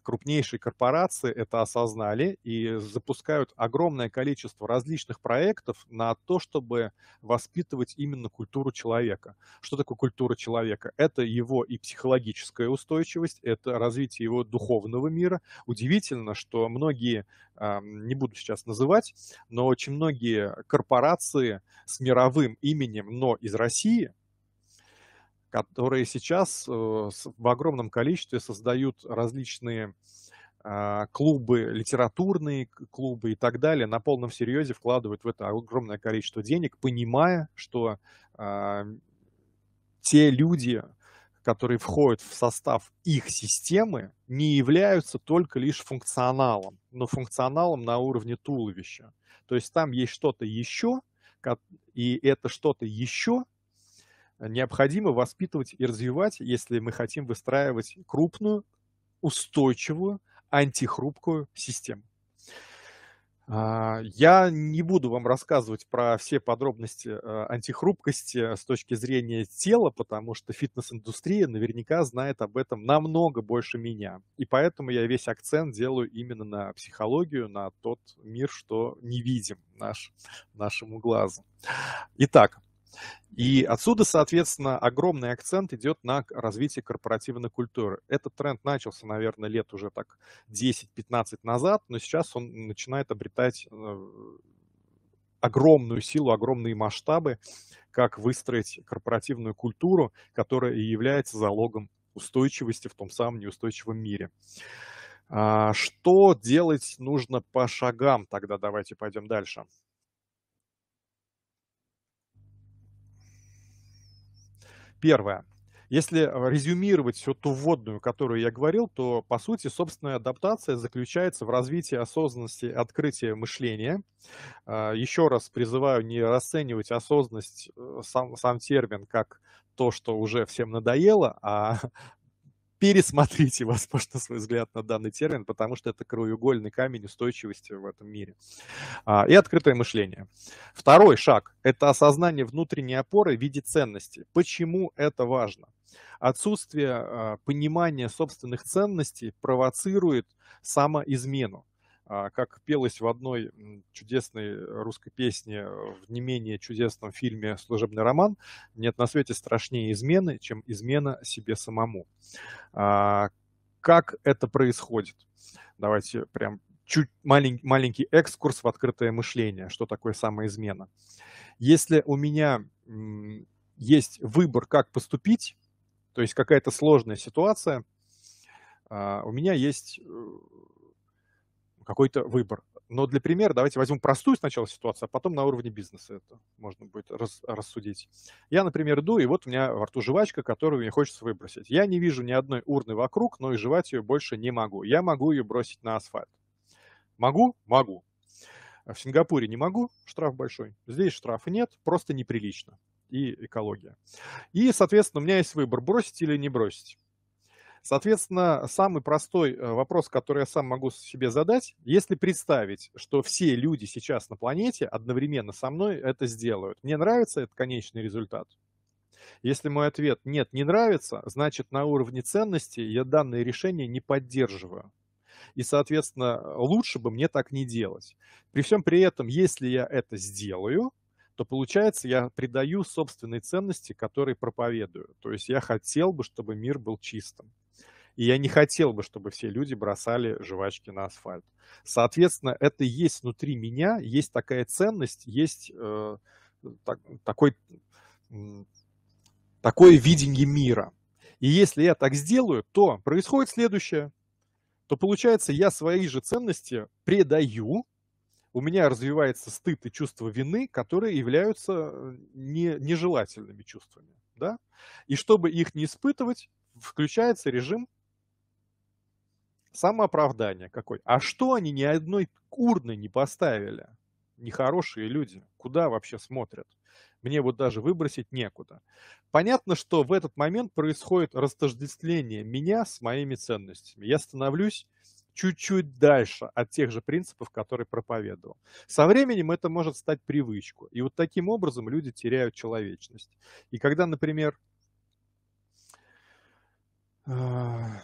крупнейшие корпорации это осознали и запускают огромное количество различных проектов на то, чтобы воспитывать именно культуру человека. Что такое культура человека? Это его и психологическая устойчивость, это развитие его духовного мира. Удивительно, что многие, а, не буду сейчас называть, но очень многие корпорации с мировым именем, но из России – которые сейчас э, в огромном количестве создают различные а, клубы, литературные клубы и так далее, на полном серьезе вкладывают в это огромное количество денег, понимая, что а, те люди, которые входят в состав их системы, не являются только лишь функционалом, но функционалом на уровне туловища. То есть там есть что-то еще, и это что-то еще необходимо воспитывать и развивать, если мы хотим выстраивать крупную, устойчивую, антихрупкую систему. А, я не буду вам рассказывать про все подробности э, антихрупкости с точки зрения тела, потому что фитнес-индустрия наверняка знает об этом намного больше меня. И поэтому я весь акцент делаю именно на психологию, на тот мир, что не видим наш, нашему глазу. Итак, и отсюда, соответственно, огромный акцент идет на развитие корпоративной культуры. Этот тренд начался, наверное, лет уже так 10-15 назад, но сейчас он начинает обретать э, огромную силу, огромные масштабы, как выстроить корпоративную культуру, которая и является залогом устойчивости в том самом неустойчивом мире. А что делать нужно по шагам? Тогда давайте пойдем дальше. Первое. Если э, резюмировать всю ту вводную, которую я говорил, то, по сути, собственная адаптация заключается в развитии осознанности, открытия мышления. А, еще раз призываю не расценивать осознанность, э, сам, сам термин, как то, что уже всем надоело, а пересмотрите, возможно, свой взгляд на данный термин, потому что это краеугольный камень устойчивости в этом мире. А, и открытое мышление. Второй шаг – это осознание внутренней опоры в виде ценности. Почему это важно? Отсутствие а, понимания собственных ценностей провоцирует самоизмену. А, как пелось в одной чудесной русской песне э, в не менее чудесном фильме «Служебный роман», нет на свете страшнее измены, чем измена себе самому. А, как это происходит? Давайте прям чуть маленький, маленький экскурс в открытое мышление, что такое самоизмена. Если у меня есть выбор, как поступить, то есть какая-то сложная ситуация, а, у меня есть э, какой-то выбор. Но для примера давайте возьмем простую сначала ситуацию, а потом на уровне бизнеса это можно будет раз, рассудить. Я, например, иду, и вот у меня во рту жвачка, которую мне хочется выбросить. Я не вижу ни одной урны вокруг, но и жевать ее больше не могу. Я могу ее бросить на асфальт. Могу? Могу. В Сингапуре не могу, штраф большой. Здесь штрафа нет, просто неприлично. И экология. И, соответственно, у меня есть выбор, бросить или не бросить. Соответственно, самый простой э, вопрос, который я сам могу себе задать, если представить, что все люди сейчас на планете одновременно со мной это сделают, мне нравится этот конечный результат? Если мой ответ «нет, не нравится», значит, на уровне ценности я данное решение не поддерживаю. И, соответственно, лучше бы мне так не делать. При всем при этом, если я это сделаю, то получается я придаю собственные ценности, которые проповедую. То есть я хотел бы, чтобы мир был чистым. И я не хотел бы, чтобы все люди бросали жвачки на асфальт. Соответственно, это есть внутри меня, есть такая ценность, есть э, так, такой, такое видение мира. И если я так сделаю, то происходит следующее. То получается, я свои же ценности предаю у меня развивается стыд и чувство вины, которые являются э, не, нежелательными чувствами. Да? И чтобы их не испытывать, включается режим самооправдания какой. А что они ни одной курны не поставили? Нехорошие люди. Куда вообще смотрят? Мне вот даже выбросить некуда. Понятно, что в этот момент происходит растождествление меня с моими ценностями. Я становлюсь чуть-чуть дальше от тех же принципов, которые проповедовал. Со временем это может стать привычку. И вот таким образом люди теряют человечность. И когда, например, а,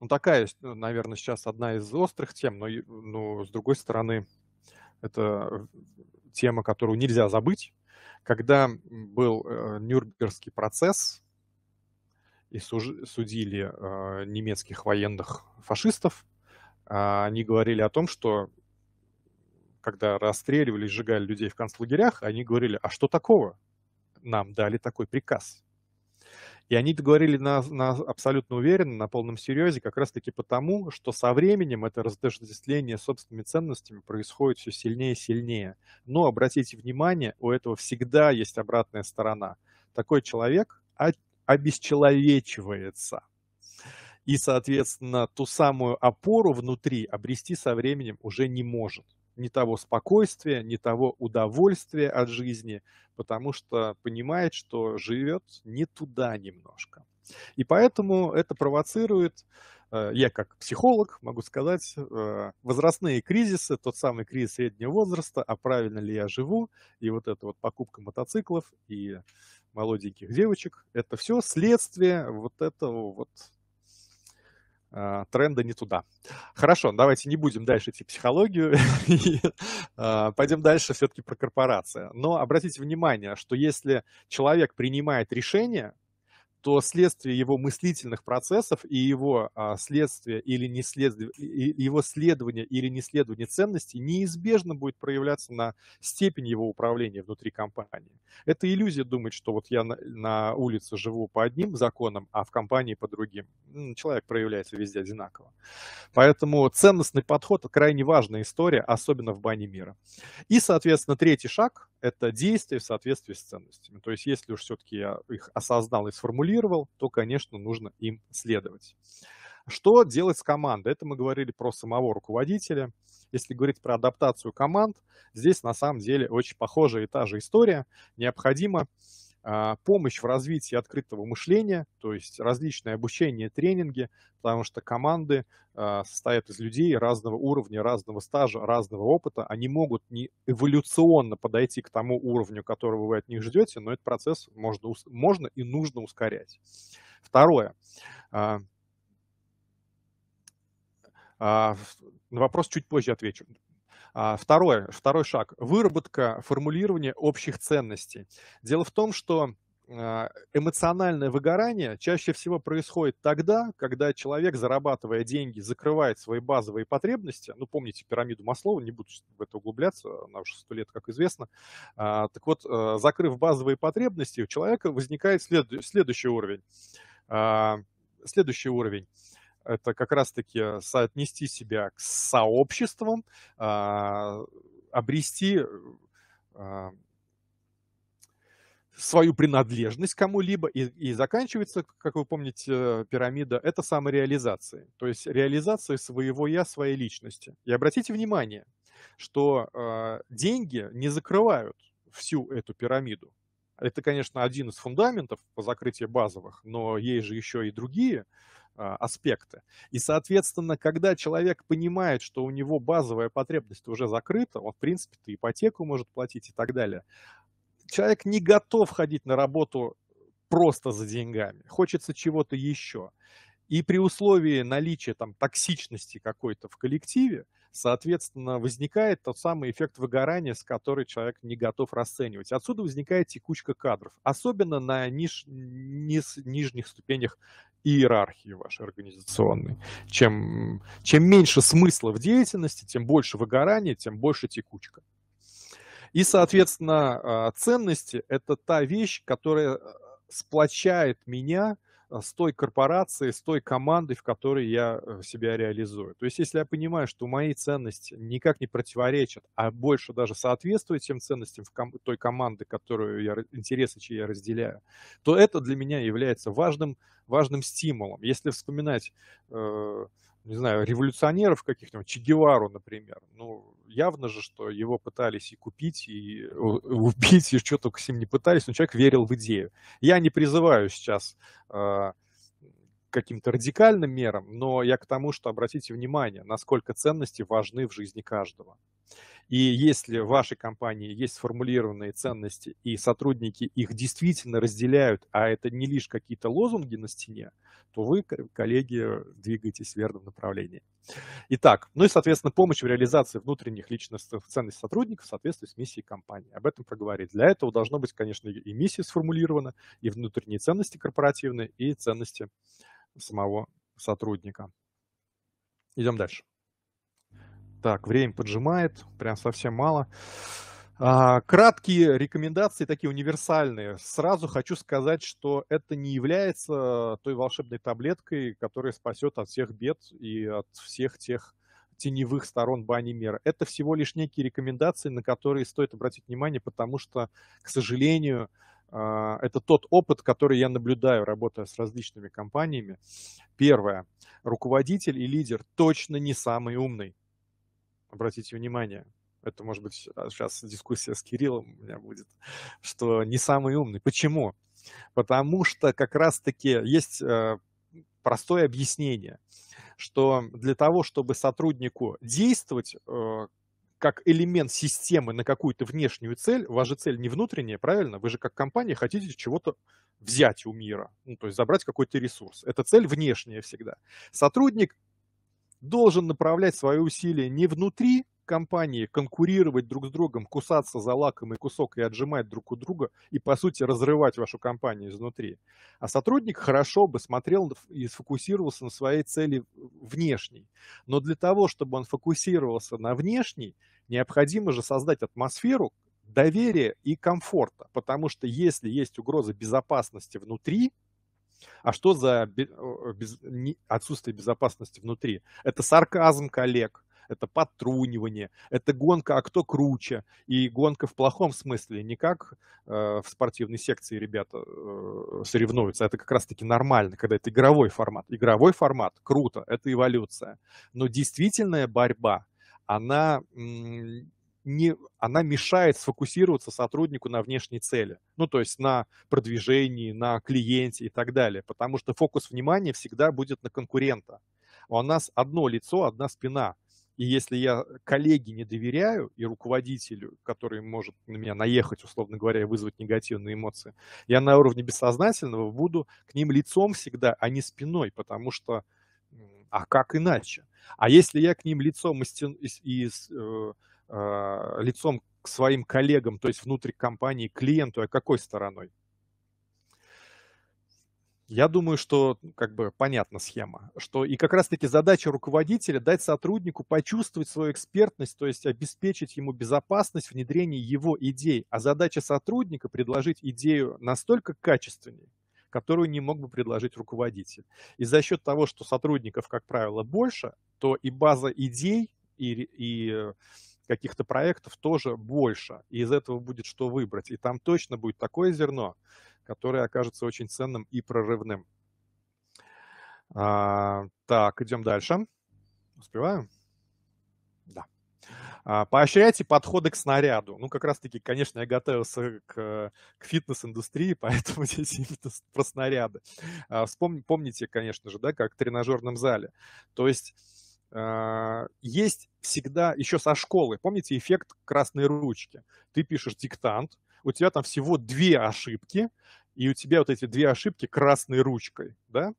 ну, такая, ну, наверное, сейчас одна из острых тем, но, но с другой стороны, это тема, которую нельзя забыть. Когда был э, Нюрнбергский процесс, и судили э, немецких военных фашистов. Э, они говорили о том, что когда расстреливали, сжигали людей в концлагерях, они говорили, а что такого? Нам дали такой приказ. И они говорили на, на абсолютно уверенно, на полном серьезе, как раз-таки потому, что со временем это раздождествление собственными ценностями происходит все сильнее и сильнее. Но обратите внимание, у этого всегда есть обратная сторона. Такой человек обесчеловечивается. И, соответственно, ту самую опору внутри обрести со временем уже не может. Ни того спокойствия, ни того удовольствия от жизни, потому что понимает, что живет не туда немножко. И поэтому это провоцирует, э, я как психолог могу сказать, э, возрастные кризисы, тот самый кризис среднего возраста, а правильно ли я живу, и вот эта вот покупка мотоциклов, и молоденьких девочек. Это все следствие вот этого вот а, тренда не туда. Хорошо, давайте не будем дальше идти психологию а, пойдем дальше все-таки про корпорации. Но обратите внимание, что если человек принимает решение, то следствие его мыслительных процессов и его а, следствие или не следствие, его следование или не следование ценностей неизбежно будет проявляться на степень его управления внутри компании. Это иллюзия думать, что вот я на, на улице живу по одним законам, а в компании по другим. Человек проявляется везде одинаково. Поэтому ценностный подход – крайне важная история, особенно в бане мира. И, соответственно, третий шаг – это действие в соответствии с ценностями. То есть, если уж все-таки я их осознал и сформулировал, сформулировал, то, конечно, нужно им следовать. Что делать с командой? Это мы говорили про самого руководителя. Если говорить про адаптацию команд, здесь на самом деле очень похожая и та же история. Необходимо а, помощь в развитии открытого мышления, то есть различные обучения, тренинги, потому что команды а, состоят из людей разного уровня, разного стажа, разного опыта. Они могут не эволюционно подойти к тому уровню, которого вы от них ждете, но этот процесс можно, можно и нужно ускорять. Второе. А, на вопрос чуть позже отвечу. А, второе, второй шаг – выработка, формулирования общих ценностей. Дело в том, что а, эмоциональное выгорание чаще всего происходит тогда, когда человек, зарабатывая деньги, закрывает свои базовые потребности. Ну, помните пирамиду Маслова, не буду в это углубляться, она уже сто лет, как известно. А, так вот, э, закрыв базовые потребности, у человека возникает след... следующий уровень. Следующий уровень – это как раз-таки э, соотнести себя к сообществам, а, обрести а, свою принадлежность кому-либо, и, и заканчивается, как вы помните, э, пирамида, это самореализация, то есть реализация своего я, своей личности. И обратите внимание, что э, деньги не закрывают всю эту пирамиду. Это, конечно, один из фундаментов по закрытию базовых, но есть же еще и другие а, аспекты. И, соответственно, когда человек понимает, что у него базовая потребность уже закрыта, он, в принципе, то ипотеку может платить и так далее, человек не готов ходить на работу просто за деньгами, хочется чего-то еще. И при условии наличия там токсичности какой-то в коллективе, соответственно, возникает тот самый эффект выгорания, с которой человек не готов расценивать. Отсюда возникает текучка кадров, особенно на ниж, низ, нижних ступенях иерархии вашей организационной. Чем, чем меньше смысла в деятельности, тем больше выгорания, тем больше текучка. И, соответственно, а, ценности – это та вещь, которая а, сплочает меня – Э, с той корпорацией, с той командой, в которой я э, себя реализую. То есть, если я понимаю, что мои ценности никак не противоречат, а больше даже соответствуют тем ценностям в ком- той команды, которую я, интересы, чьи я разделяю, то это для меня является важным, важным стимулом. Если вспоминать э, не знаю, революционеров каких-нибудь, Че Гевару, например, ну, явно же, что его пытались и купить, и убить, и что только с ним не пытались, но человек верил в идею. Я не призываю сейчас э, каким-то радикальным мерам, но я к тому, что обратите внимание, насколько ценности важны в жизни каждого. И если в вашей компании есть сформулированные ценности, и сотрудники их действительно разделяют, а это не лишь какие-то лозунги на стене, то вы, коллеги, двигаетесь в верном направлении. Итак, ну и, соответственно, помощь в реализации внутренних личностных ценностей сотрудников в соответствии с миссией компании. Об этом проговорить. Для этого должно быть, конечно, и миссия сформулирована, и внутренние ценности корпоративные, и ценности самого сотрудника. Идем дальше. Так, время поджимает, прям совсем мало. А, краткие рекомендации, такие универсальные. Сразу хочу сказать, что это не является той волшебной таблеткой, которая спасет от всех бед и от всех тех теневых сторон бани мира. Это всего лишь некие рекомендации, на которые стоит обратить внимание, потому что, к сожалению, а, это тот опыт, который я наблюдаю, работая с различными компаниями. Первое. Руководитель и лидер точно не самый умный обратите внимание, это может быть сейчас а, дискуссия с Кириллом у меня будет, что не самый умный. Почему? Потому что как раз-таки есть э, простое объяснение, что для того, чтобы сотруднику действовать э, как элемент системы на какую-то внешнюю цель, ваша цель не внутренняя, правильно? Вы же как компания хотите чего-то взять у мира, ну, то есть забрать какой-то ресурс. Это цель внешняя всегда. Сотрудник должен направлять свои усилия не внутри компании, конкурировать друг с другом, кусаться за лакомый кусок и отжимать друг у друга и, по сути, разрывать вашу компанию изнутри. А сотрудник хорошо бы смотрел и сфокусировался на своей цели внешней. Но для того, чтобы он фокусировался на внешней, необходимо же создать атмосферу, доверия и комфорта, потому что если есть угроза безопасности внутри, а что за без... отсутствие безопасности внутри? Это сарказм коллег, это подтрунивание, это гонка, а кто круче. И гонка в плохом смысле, не как э, в спортивной секции ребята э, соревнуются. А это как раз-таки нормально, когда это игровой формат. Игровой формат круто, это эволюция. Но действительная борьба, она не, она мешает сфокусироваться сотруднику на внешней цели, ну, то есть на продвижении, на клиенте и так далее, потому что фокус внимания всегда будет на конкурента. У нас одно лицо, одна спина. И если я коллеге не доверяю и руководителю, который может на меня наехать, условно говоря, и вызвать негативные эмоции, я на уровне бессознательного буду к ним лицом всегда, а не спиной, потому что а как иначе? А если я к ним лицом и, и, и э, а, лицом к своим коллегам, то есть внутри компании, клиенту, а какой стороной? Я думаю, что ну, как бы понятна схема, что и как раз-таки задача руководителя дать сотруднику почувствовать свою экспертность, то есть обеспечить ему безопасность внедрения его идей, а задача сотрудника предложить идею настолько качественнее, которую не мог бы предложить руководитель. И за счет того, что сотрудников, как правило, больше, то и база идей, и, и э, каких-то проектов тоже больше, и из этого будет что выбрать. И там точно будет такое зерно, которое окажется очень ценным и прорывным. А, так, идем дальше. Успеваем? Да. А, поощряйте подходы к снаряду. Ну, как раз-таки, конечно, я готовился к, к фитнес-индустрии, поэтому здесь именно про снаряды. А, вспом, помните, конечно же, да, как в тренажерном зале. То есть а, есть всегда еще со школы, помните эффект красной ручки? Ты пишешь диктант, у тебя там всего две ошибки, и у тебя вот эти две ошибки красной ручкой, да?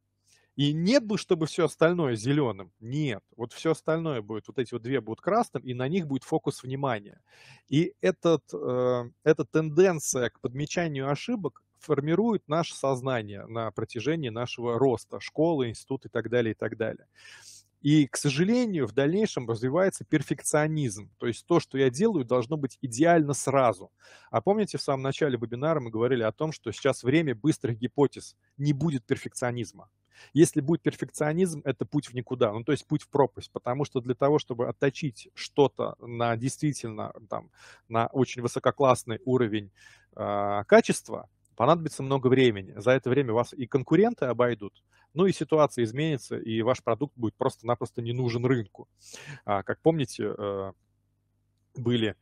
И нет бы, чтобы все остальное зеленым. Нет. Вот все остальное будет, вот эти вот две будут красным, и на них будет фокус внимания. И этот, э, эта тенденция к подмечанию ошибок формирует наше сознание на протяжении нашего роста, школы, института и так далее, и так далее. И, к сожалению, в дальнейшем развивается перфекционизм. То есть то, что я делаю, должно быть идеально сразу. А помните, в самом начале вебинара мы говорили о том, что сейчас время быстрых гипотез. Не будет перфекционизма. Если будет перфекционизм, это путь в никуда, ну то есть путь в пропасть, потому что для того, чтобы отточить что-то на действительно там, на очень высококлассный уровень э, качества, понадобится много времени. За это время вас и конкуренты обойдут, ну и ситуация изменится, и ваш продукт будет просто-напросто не нужен рынку. А, как помните, э, были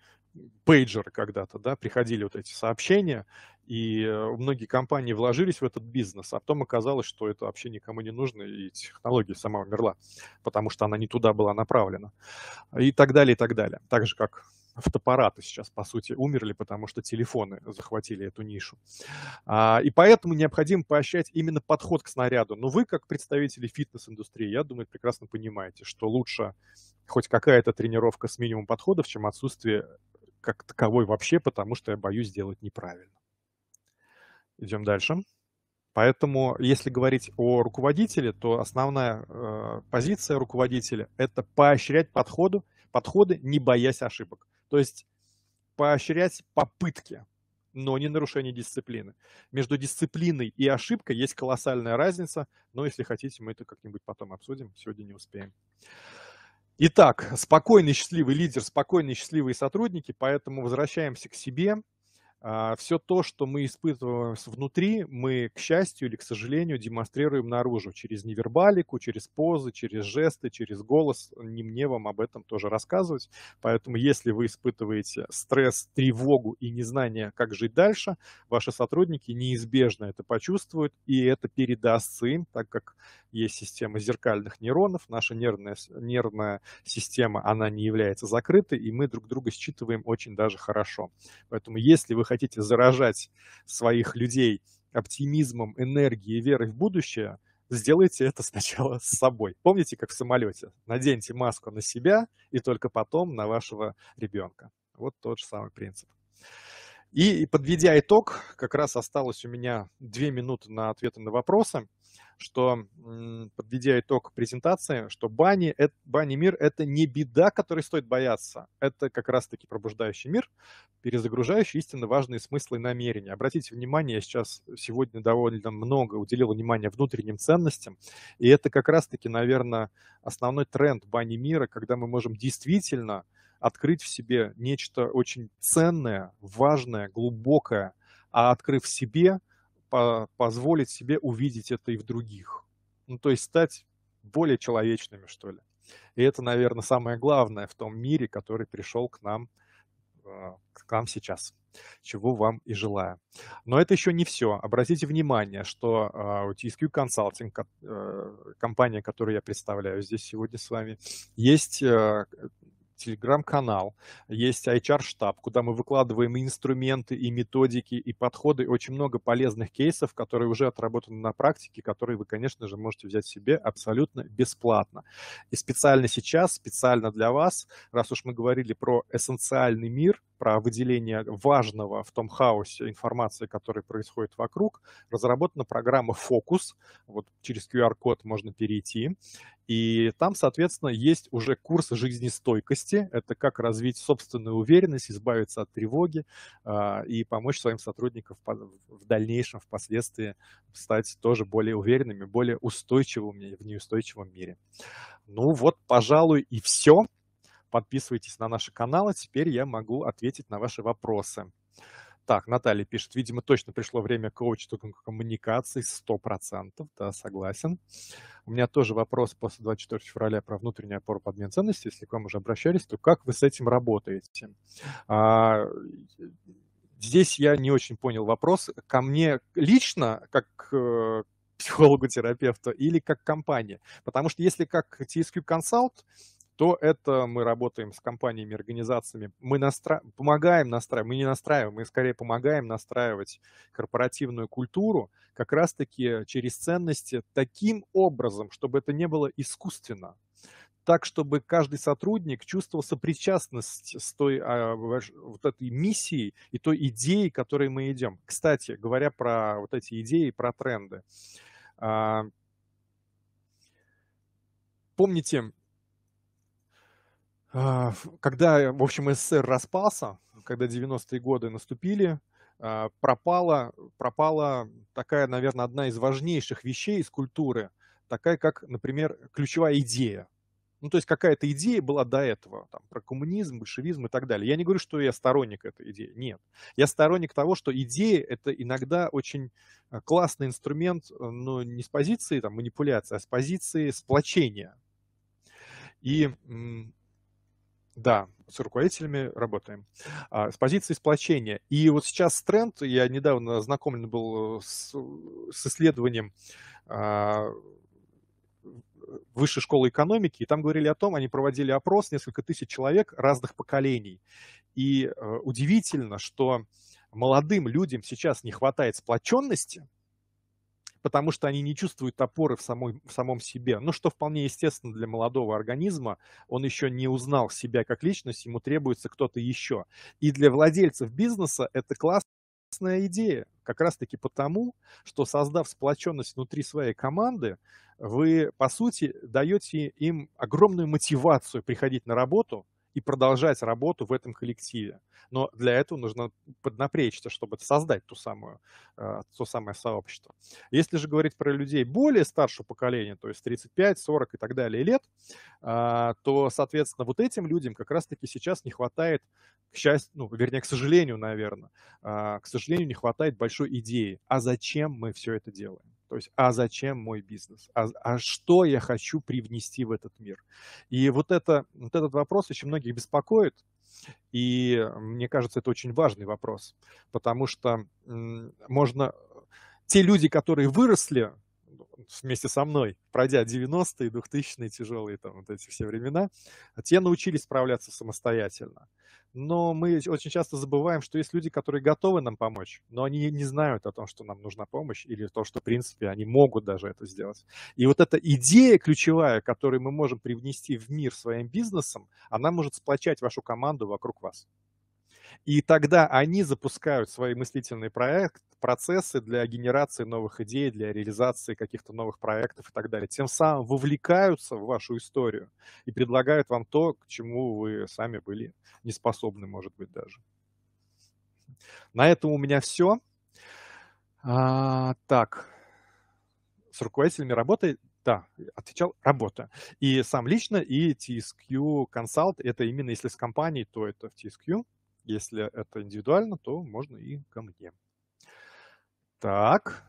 пейджеры когда-то, да, приходили вот эти сообщения, и э, многие компании вложились в этот бизнес, а потом оказалось, что это вообще никому не нужно, и технология сама умерла, потому что она не туда была направлена, и так далее, и так далее. Так же, как фотоаппараты сейчас, по сути, умерли, потому что телефоны захватили эту нишу. А, и поэтому необходимо поощрять именно подход к снаряду. Но вы, как представители фитнес-индустрии, я думаю, прекрасно понимаете, что лучше хоть какая-то тренировка с минимум подходов, чем отсутствие как таковой вообще, потому что я боюсь сделать неправильно. Идем дальше. Поэтому, если говорить о руководителе, то основная э, позиция руководителя – это поощрять подходу, подходы, не боясь ошибок. То есть поощрять попытки, но не нарушение дисциплины. Между дисциплиной и ошибкой есть колоссальная разница, но если хотите, мы это как-нибудь потом обсудим, сегодня не успеем. Итак, спокойный, счастливый лидер, спокойные, счастливые сотрудники, поэтому возвращаемся к себе, а, все то, что мы испытываем внутри, мы, к счастью или к сожалению, демонстрируем наружу через невербалику, через позы, через жесты, через голос. Не мне вам об этом тоже рассказывать. Поэтому, если вы испытываете стресс, тревогу и незнание, как жить дальше, ваши сотрудники неизбежно это почувствуют, и это передастся им, так как есть система зеркальных нейронов, наша нервная, нервная система, она не является закрытой, и мы друг друга считываем очень даже хорошо. Поэтому, если вы хотите заражать своих людей оптимизмом, энергией, верой в будущее, сделайте это сначала с собой. Помните, как в самолете? Наденьте маску на себя и только потом на вашего ребенка. Вот тот же самый принцип. И, подведя итог, как раз осталось у меня две минуты на ответы на вопросы что, подведя итог презентации, что бани, это, бани мир — это не беда, которой стоит бояться. Это как раз-таки пробуждающий мир, перезагружающий истинно важные смыслы и намерения. Обратите внимание, я сейчас сегодня довольно много уделил внимания внутренним ценностям, и это как раз-таки, наверное, основной тренд бани мира, когда мы можем действительно открыть в себе нечто очень ценное, важное, глубокое, а открыв себе — по позволить себе увидеть это и в других. Ну, то есть стать более человечными, что ли. И это, наверное, самое главное в том мире, который пришел к нам, э, к нам сейчас, чего вам и желаю. Но это еще не все. Обратите внимание, что а, TSQ Consulting, э, компания, которую я представляю здесь сегодня с вами, есть э, телеграм-канал, есть HR-штаб, куда мы выкладываем и инструменты, и методики, и подходы, очень много полезных кейсов, которые уже отработаны на практике, которые вы, конечно же, можете взять себе абсолютно бесплатно. И специально сейчас, специально для вас, раз уж мы говорили про эссенциальный мир, про выделение важного в том хаосе информации, которая происходит вокруг, разработана программа «Фокус». Вот через QR-код можно перейти. И там, соответственно, есть уже курс жизнестойкости. Это как развить собственную уверенность, избавиться от тревоги э, и помочь своим сотрудникам в дальнейшем, впоследствии стать тоже более уверенными, более устойчивыми в неустойчивом мире. Ну вот, пожалуй, и все. Подписывайтесь на наши каналы, теперь я могу ответить на ваши вопросы. Так, Наталья пишет, видимо, точно пришло время коучинга коммуникации, 100%, да, согласен. У меня тоже вопрос после 24 февраля про внутреннюю опору подмен ценностей. Если к вам уже обращались, то как вы с этим работаете? А, здесь я не очень понял вопрос. Ко мне лично, как к э, психологу-терапевту или как компания. Потому что если как TSQ Consult, то это мы работаем с компаниями, организациями. Мы настра... помогаем настраивать, мы не настраиваем, мы скорее помогаем настраивать корпоративную культуру как раз-таки через ценности таким образом, чтобы это не было искусственно. Так, чтобы каждый сотрудник чувствовал сопричастность с той а, вот этой миссией и той идеей, к которой мы идем. Кстати, говоря про вот эти идеи, про тренды. А, помните, а, когда, э, в общем, СССР распался, когда 90-е годы наступили, а, пропала, пропала такая, наверное, одна из важнейших вещей из культуры, такая как, например, ключевая идея. Ну, то есть какая-то идея была до этого, там, про коммунизм, большевизм и так далее. Я не говорю, что я сторонник этой идеи, нет. Я сторонник того, что идея – это иногда очень э, классный инструмент, э, но не с позиции там, манипуляции, а с позиции сплочения. И да, с руководителями работаем. А, с позиции сплочения. И вот сейчас тренд, я недавно знакомлен был э, с, с исследованием а, Высшей школы экономики, и там говорили о том, они проводили опрос несколько тысяч человек разных поколений. И э, удивительно, что молодым людям сейчас не хватает сплоченности – потому что они не чувствуют опоры в, самой, в самом себе. Ну, что вполне естественно для молодого организма. Он еще не узнал себя как личность, ему требуется кто-то еще. И для владельцев бизнеса это классная идея. Как раз-таки потому, что создав сплоченность внутри своей команды, вы, по сути, даете им огромную мотивацию приходить на работу, и продолжать работу в этом коллективе. Но для этого нужно поднапрячься, чтобы создать ту самую, э, то самое сообщество. Если же говорить про людей более старшего поколения, то есть 35, 40 и так далее лет, а, то, соответственно, вот этим людям как раз-таки сейчас не хватает, к счастью, ну, вернее, к сожалению, наверное, а, к сожалению, не хватает большой идеи, а зачем мы все это делаем. То есть, а зачем мой бизнес? А, а что я хочу привнести в этот мир? И вот, это, вот этот вопрос очень многих беспокоит. И э, мне кажется, это очень важный вопрос, потому что можно... Э, те люди, которые выросли вместе со мной, пройдя 90-е, 2000-е тяжелые там вот эти все времена, а те научились справляться самостоятельно. Но мы очень часто забываем, что есть люди, которые готовы нам помочь, но они не знают о том, что нам нужна помощь, или то, что, в принципе, они могут даже это сделать. И вот эта идея ключевая, которую мы можем привнести в мир своим бизнесом, она может сплочать вашу команду вокруг вас. И тогда они запускают свои мыслительные проект, процессы для генерации новых идей, для реализации каких-то новых проектов и так далее. Тем самым вовлекаются в вашу историю и предлагают вам то, к чему вы сами были не способны, может быть, даже. На этом у меня все. А, так, с руководителями работы, да, отвечал работа. И сам лично, и TSQ Consult, это именно если с компанией, то это в TSQ. Если это индивидуально, то можно и ко мне. Так.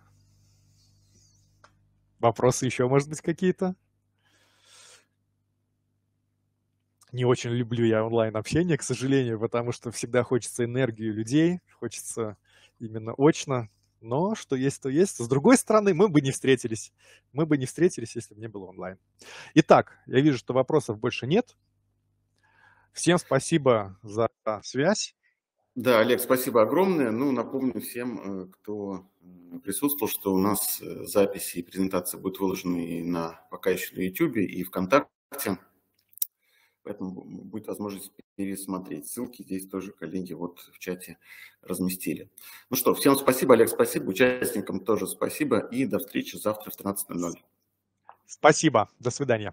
Вопросы еще, может быть, какие-то? Не очень люблю я онлайн-общение, к сожалению, потому что всегда хочется энергии людей, хочется именно очно. Но что есть, то есть. С другой стороны, мы бы не встретились. Мы бы не встретились, если бы не было онлайн. Итак, я вижу, что вопросов больше нет. Всем спасибо за связь. Да, Олег, спасибо огромное. Ну, напомню всем, э, кто присутствовал, что у нас э, записи и презентации будут выложены и на, пока еще на YouTube и ВКонтакте. Поэтому будет возможность пересмотреть. Ссылки здесь тоже коллеги вот в чате разместили. Ну что, всем спасибо, Олег, спасибо. Участникам тоже спасибо. И до встречи завтра в 13.00. Спасибо. До свидания.